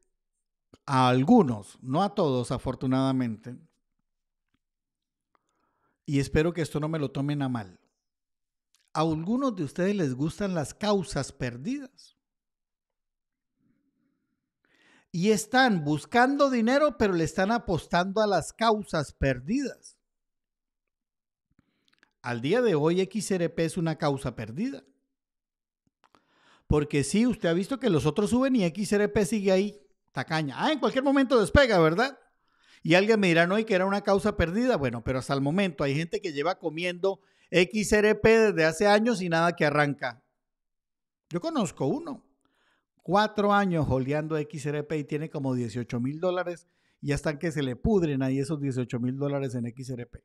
a algunos, no a todos afortunadamente, y espero que esto no me lo tomen a mal, a algunos de ustedes les gustan las causas perdidas. Y están buscando dinero, pero le están apostando a las causas perdidas. Al día de hoy, XRP es una causa perdida. Porque sí, usted ha visto que los otros suben y XRP sigue ahí, tacaña. Ah, en cualquier momento despega, ¿verdad? Y alguien me dirá, no, y que era una causa perdida. Bueno, pero hasta el momento hay gente que lleva comiendo XRP desde hace años y nada que arranca. Yo conozco uno, cuatro años holdeando XRP y tiene como 18 mil dólares y hasta que se le pudren ahí esos 18 mil dólares en XRP.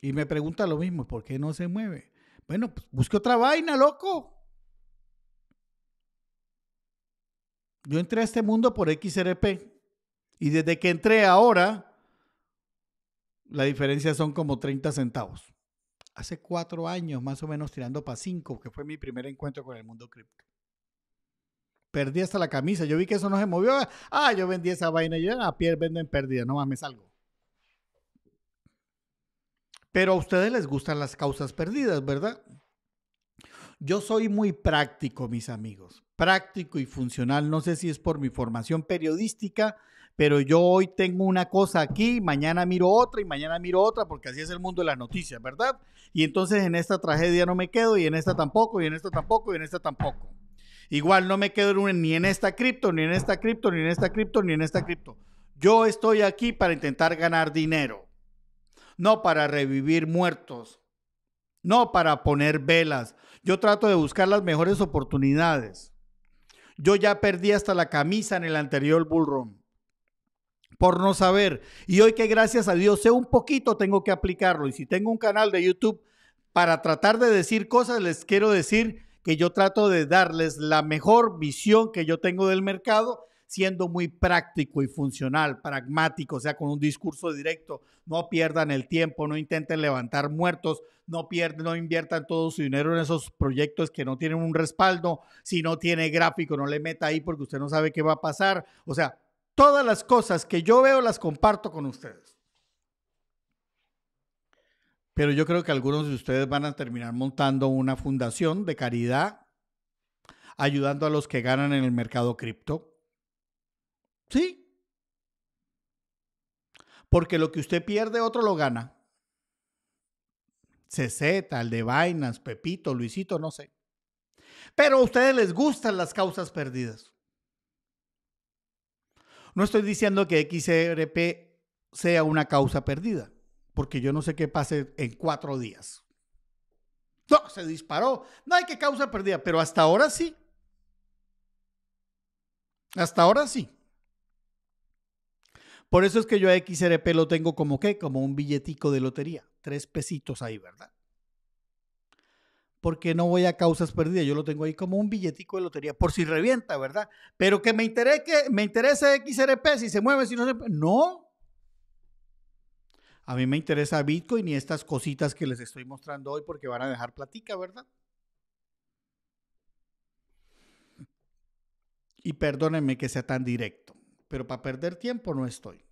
Y me pregunta lo mismo, ¿por qué no se mueve? Bueno, pues busque otra vaina, loco. Yo entré a este mundo por XRP y desde que entré ahora, la diferencia son como 30 centavos. Hace cuatro años, más o menos tirando para cinco, que fue mi primer encuentro con el mundo cripto. Perdí hasta la camisa. Yo vi que eso no se movió. Ah, yo vendí esa vaina. Yo a ah, piel pérdida. No más me salgo. Pero a ustedes les gustan las causas perdidas, ¿verdad? Yo soy muy práctico, mis amigos, práctico y funcional. No sé si es por mi formación periodística, pero yo hoy tengo una cosa aquí, mañana miro otra y mañana miro otra, porque así es el mundo de las noticias, ¿verdad? Y entonces en esta tragedia no me quedo y en esta tampoco y en esta tampoco y en esta tampoco. Igual no me quedo ni en esta cripto, ni en esta cripto, ni en esta cripto, ni en esta cripto. Yo estoy aquí para intentar ganar dinero no para revivir muertos, no para poner velas. Yo trato de buscar las mejores oportunidades. Yo ya perdí hasta la camisa en el anterior bullrun por no saber. Y hoy que gracias a Dios sé un poquito, tengo que aplicarlo. Y si tengo un canal de YouTube para tratar de decir cosas, les quiero decir que yo trato de darles la mejor visión que yo tengo del mercado siendo muy práctico y funcional, pragmático, o sea, con un discurso directo. No pierdan el tiempo, no intenten levantar muertos, no, pierden, no inviertan todo su dinero en esos proyectos que no tienen un respaldo. Si no tiene gráfico, no le meta ahí porque usted no sabe qué va a pasar. O sea, todas las cosas que yo veo las comparto con ustedes. Pero yo creo que algunos de ustedes van a terminar montando una fundación de caridad ayudando a los que ganan en el mercado cripto, Sí. Porque lo que usted pierde, otro lo gana. CZ, el de vainas, Pepito, Luisito, no sé. Pero a ustedes les gustan las causas perdidas. No estoy diciendo que XRP sea una causa perdida, porque yo no sé qué pase en cuatro días. No, se disparó. No hay que causa perdida, pero hasta ahora sí. Hasta ahora sí. Por eso es que yo a XRP lo tengo como qué, como un billetico de lotería, tres pesitos ahí, ¿verdad? Porque no voy a causas perdidas, yo lo tengo ahí como un billetico de lotería, por si revienta, ¿verdad? Pero que me interese, que me interese XRP, si se mueve, si no se mueve, no. A mí me interesa Bitcoin y estas cositas que les estoy mostrando hoy porque van a dejar platica, ¿verdad? Y perdónenme que sea tan directo pero para perder tiempo no estoy.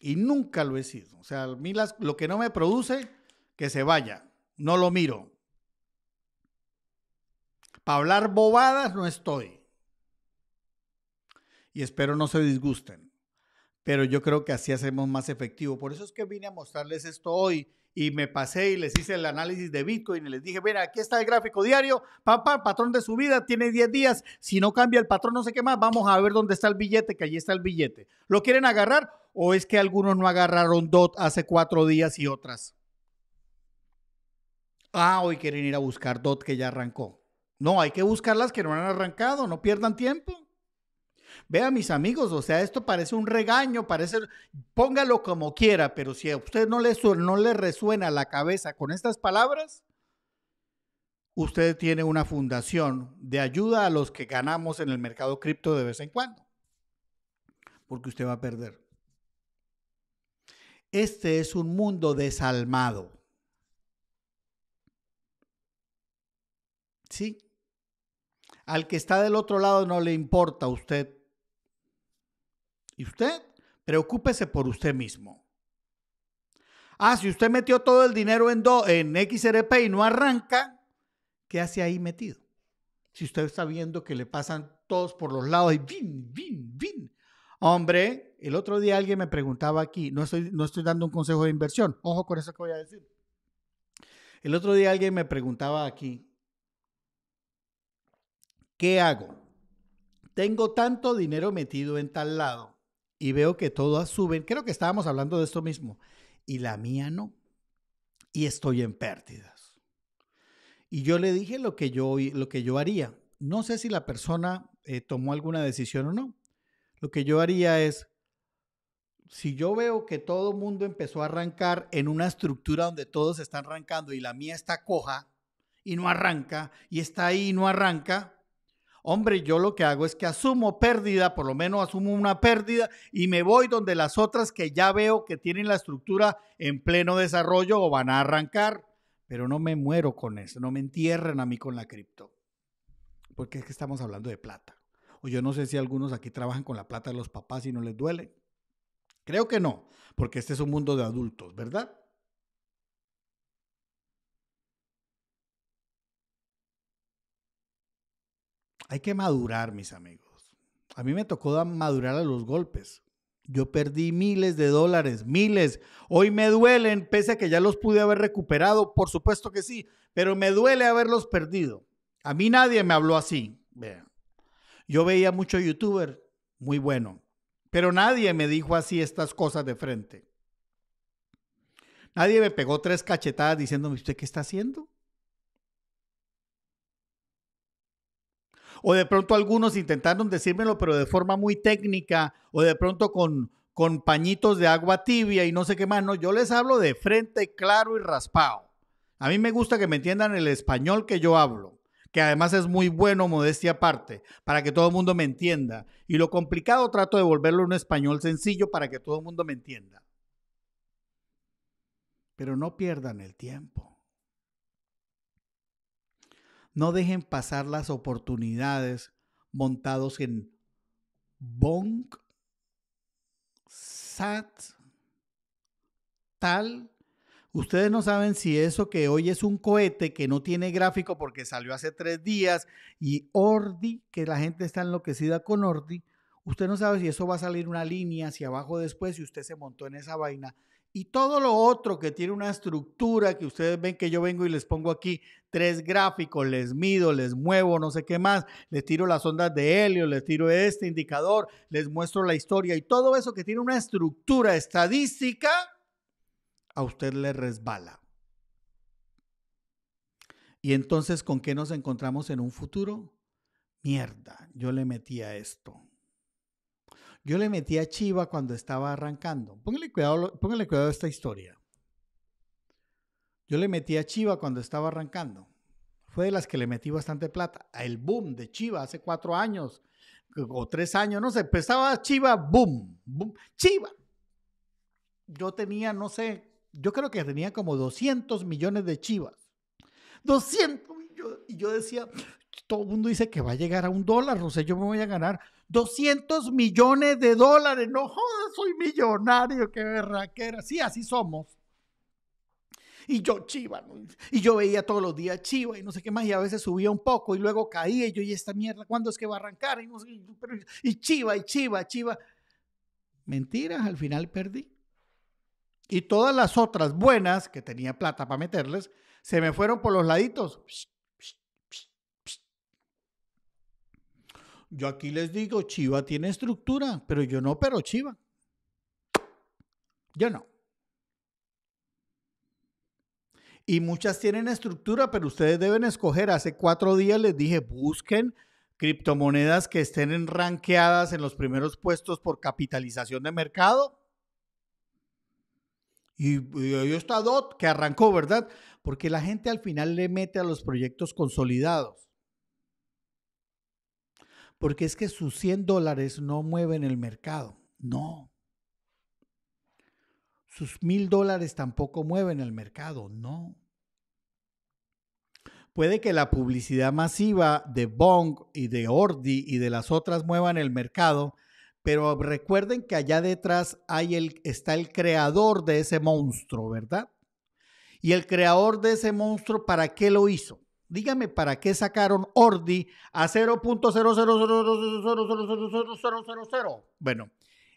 Y nunca lo he sido. O sea, a mí las, lo que no me produce, que se vaya. No lo miro. Para hablar bobadas no estoy. Y espero no se disgusten. Pero yo creo que así hacemos más efectivo. Por eso es que vine a mostrarles esto hoy y me pasé y les hice el análisis de Bitcoin y les dije, mira, aquí está el gráfico diario, papá, patrón de subida, tiene 10 días, si no cambia el patrón no sé qué más, vamos a ver dónde está el billete, que allí está el billete. ¿Lo quieren agarrar o es que algunos no agarraron DOT hace cuatro días y otras? Ah, hoy quieren ir a buscar DOT que ya arrancó. No, hay que buscar las que no han arrancado, no pierdan tiempo vea mis amigos, o sea, esto parece un regaño, parece, póngalo como quiera, pero si a usted no le, no resuena la cabeza con estas palabras, usted tiene una fundación de ayuda a los que ganamos en el mercado cripto de vez en cuando, porque usted va a perder. Este es un mundo desalmado. Sí. Al que está del otro lado no le importa usted y usted, preocúpese por usted mismo. Ah, si usted metió todo el dinero en, do, en XRP y no arranca, ¿qué hace ahí metido? Si usted está viendo que le pasan todos por los lados y vin, vin, vin. Hombre, el otro día alguien me preguntaba aquí, no estoy, no estoy dando un consejo de inversión, ojo con eso que voy a decir. El otro día alguien me preguntaba aquí, ¿qué hago? Tengo tanto dinero metido en tal lado y veo que todas suben. Creo que estábamos hablando de esto mismo. Y la mía no. Y estoy en pérdidas. Y yo le dije lo que yo, lo que yo haría. No sé si la persona eh, tomó alguna decisión o no. Lo que yo haría es, si yo veo que todo el mundo empezó a arrancar en una estructura donde todos están arrancando y la mía está coja y no arranca y está ahí y no arranca, Hombre, yo lo que hago es que asumo pérdida, por lo menos asumo una pérdida y me voy donde las otras que ya veo que tienen la estructura en pleno desarrollo o van a arrancar, pero no me muero con eso, no me entierren a mí con la cripto, porque es que estamos hablando de plata. O yo no sé si algunos aquí trabajan con la plata de los papás y no les duele. Creo que no, porque este es un mundo de adultos, ¿verdad? Hay que madurar, mis amigos. A mí me tocó madurar a los golpes. Yo perdí miles de dólares, miles. Hoy me duelen, pese a que ya los pude haber recuperado, por supuesto que sí, pero me duele haberlos perdido. A mí nadie me habló así. Vean. Yo veía mucho youtuber, muy bueno, pero nadie me dijo así estas cosas de frente. Nadie me pegó tres cachetadas diciéndome, ¿usted qué está haciendo? o de pronto algunos intentaron decírmelo, pero de forma muy técnica, o de pronto con, con pañitos de agua tibia y no sé qué más. No, yo les hablo de frente claro y raspado. A mí me gusta que me entiendan el español que yo hablo, que además es muy bueno, modestia aparte, para que todo el mundo me entienda. Y lo complicado trato de volverlo un español sencillo para que todo el mundo me entienda. Pero no pierdan el tiempo. No dejen pasar las oportunidades montados en bong, sat, tal. Ustedes no saben si eso que hoy es un cohete que no tiene gráfico porque salió hace tres días y Ordi, que la gente está enloquecida con Ordi, usted no sabe si eso va a salir una línea hacia abajo después si usted se montó en esa vaina y todo lo otro que tiene una estructura que ustedes ven que yo vengo y les pongo aquí tres gráficos, les mido, les muevo, no sé qué más, les tiro las ondas de helio, les tiro este indicador, les muestro la historia y todo eso que tiene una estructura estadística, a usted le resbala. Y entonces, ¿con qué nos encontramos en un futuro? Mierda, yo le metí a esto. Yo le metí a Chiva cuando estaba arrancando. Póngale cuidado, cuidado a esta historia. Yo le metí a Chiva cuando estaba arrancando. Fue de las que le metí bastante plata. El boom de Chiva hace cuatro años o tres años, no sé. Empezaba Chiva, boom, boom, Chiva. Yo tenía, no sé, yo creo que tenía como 200 millones de Chivas. 200 millones. Y yo decía, todo el mundo dice que va a llegar a un dólar, sé, yo me voy a ganar 200 millones de dólares. No jodas, soy millonario, qué era Sí, así somos. Y yo chiva, y yo veía todos los días chiva y no sé qué más, y a veces subía un poco y luego caía y yo, y esta mierda, ¿cuándo es que va a arrancar? Y, y chiva, y chiva, chiva. Mentiras, al final perdí. Y todas las otras buenas que tenía plata para meterles, se me fueron por los laditos. Yo aquí les digo, Chiva tiene estructura, pero yo no, pero Chiva. Yo no. Y muchas tienen estructura, pero ustedes deben escoger. Hace cuatro días les dije, busquen criptomonedas que estén en ranqueadas en los primeros puestos por capitalización de mercado. Y, y ahí está DOT, que arrancó, ¿verdad? Porque la gente al final le mete a los proyectos consolidados porque es que sus 100 dólares no mueven el mercado. No. Sus mil dólares tampoco mueven el mercado. No. Puede que la publicidad masiva de Bong y de Ordi y de las otras muevan el mercado, pero recuerden que allá detrás está el creador de ese monstruo, ¿verdad? Y el creador de ese monstruo, ¿para qué lo hizo? dígame para qué sacaron Ordi a 0.00000000000. Bueno,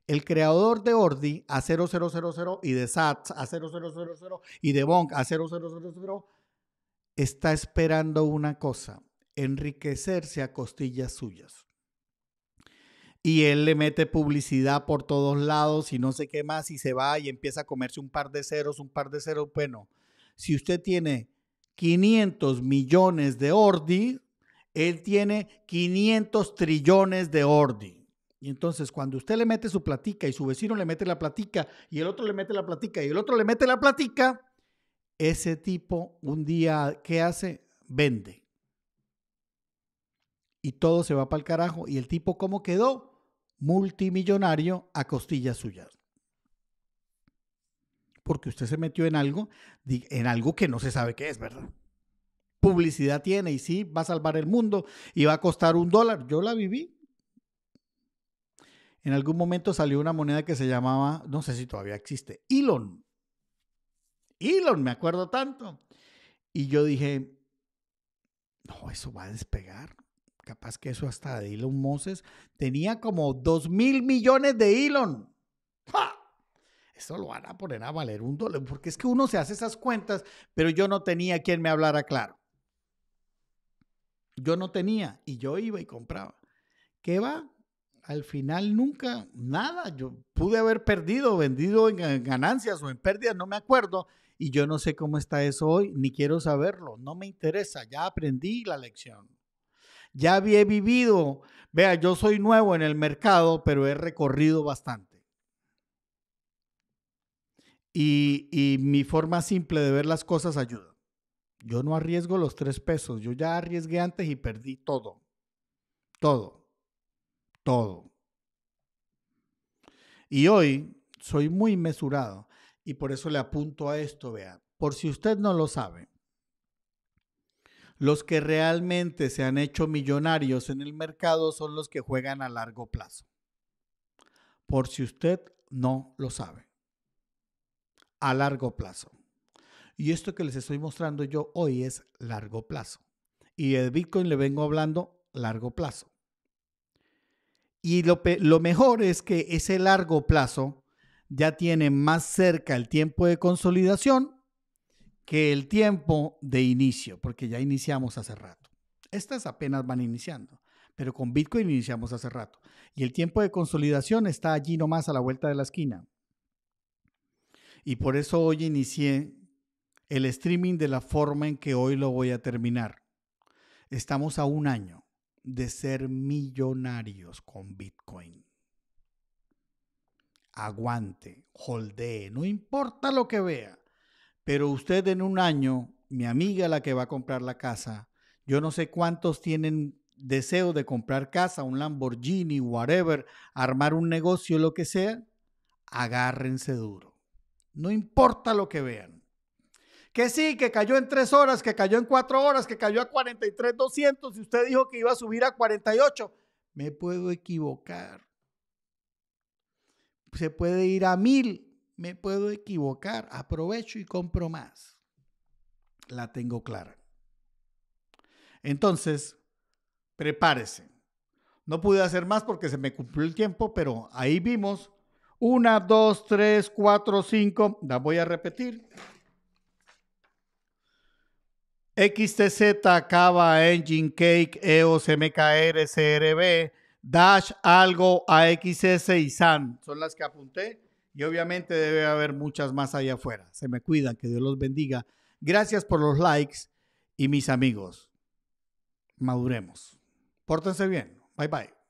el creador de Ordi a 0000 y de SATS a 0000 y de Bonk a 0000 está esperando una cosa, enriquecerse a costillas suyas. Y él le mete publicidad por todos lados y no sé qué más y se va y empieza a comerse un par de ceros, un par de ceros. Bueno, si usted tiene 500 millones de ordi, él tiene 500 trillones de ordi. Y entonces cuando usted le mete su platica y su vecino le mete la platica y el otro le mete la platica y el otro le mete la platica, ese tipo un día, ¿qué hace? Vende. Y todo se va para el carajo. Y el tipo, ¿cómo quedó? Multimillonario a costillas suyas porque usted se metió en algo, en algo que no se sabe qué es, ¿verdad? Publicidad tiene y sí, va a salvar el mundo y va a costar un dólar. Yo la viví. En algún momento salió una moneda que se llamaba, no sé si todavía existe, Elon. Elon, me acuerdo tanto. Y yo dije, no, eso va a despegar. Capaz que eso hasta de Elon Moses tenía como 2 mil millones de Elon eso lo van a poner a valer un dólar, porque es que uno se hace esas cuentas, pero yo no tenía quien me hablara claro. Yo no tenía y yo iba y compraba. ¿Qué va? Al final nunca, nada. Yo pude haber perdido, vendido en ganancias o en pérdidas, no me acuerdo. Y yo no sé cómo está eso hoy, ni quiero saberlo. No me interesa, ya aprendí la lección. Ya había vivido. Vea, yo soy nuevo en el mercado, pero he recorrido bastante. Y, mi forma simple de ver las cosas ayuda. Yo no arriesgo los tres pesos. Yo ya arriesgué antes y perdí todo. Todo. Todo. Y hoy soy muy mesurado y por eso le apunto a esto, vea. Por si usted no lo sabe, los que realmente se han hecho millonarios en el mercado son los que juegan a largo plazo. Por si usted no lo sabe a largo plazo. Y esto que les estoy mostrando yo hoy es largo plazo. Y el Bitcoin le vengo hablando largo plazo. Y lo, lo mejor es que ese largo plazo ya tiene más cerca el tiempo de consolidación que el tiempo de inicio, porque ya iniciamos hace rato. Estas apenas van iniciando, pero con Bitcoin iniciamos hace rato. Y el tiempo de consolidación está allí nomás a la vuelta de la esquina. Y por eso hoy inicié el streaming de la forma en que hoy lo voy a terminar. Estamos a un año de ser millonarios con Bitcoin. Aguante, holdee, no importa lo que vea, pero usted en un año, mi amiga la que va a comprar la casa, yo no sé cuántos tienen deseo de comprar casa, un Lamborghini, whatever, armar un negocio, lo que sea, agárrense duro no importa lo que vean. Que sí, que cayó en tres horas, que cayó en cuatro horas, que cayó a 43,200 y usted dijo que iba a subir a 48. Me puedo equivocar. Se puede ir a mil. Me puedo equivocar. Aprovecho y compro más. La tengo clara. Entonces, prepárese. No pude hacer más porque se me cumplió el tiempo, pero ahí vimos una, dos, tres, cuatro, cinco. Las voy a repetir. XTZ, Cava, Engine, Cake, EOS, MKR, CRB, Dash, Algo, AXS y SAN. Son las que apunté y obviamente debe haber muchas más allá afuera. Se me cuidan, que Dios los bendiga. Gracias por los likes y mis amigos. Maduremos. Pórtense bien. Bye bye.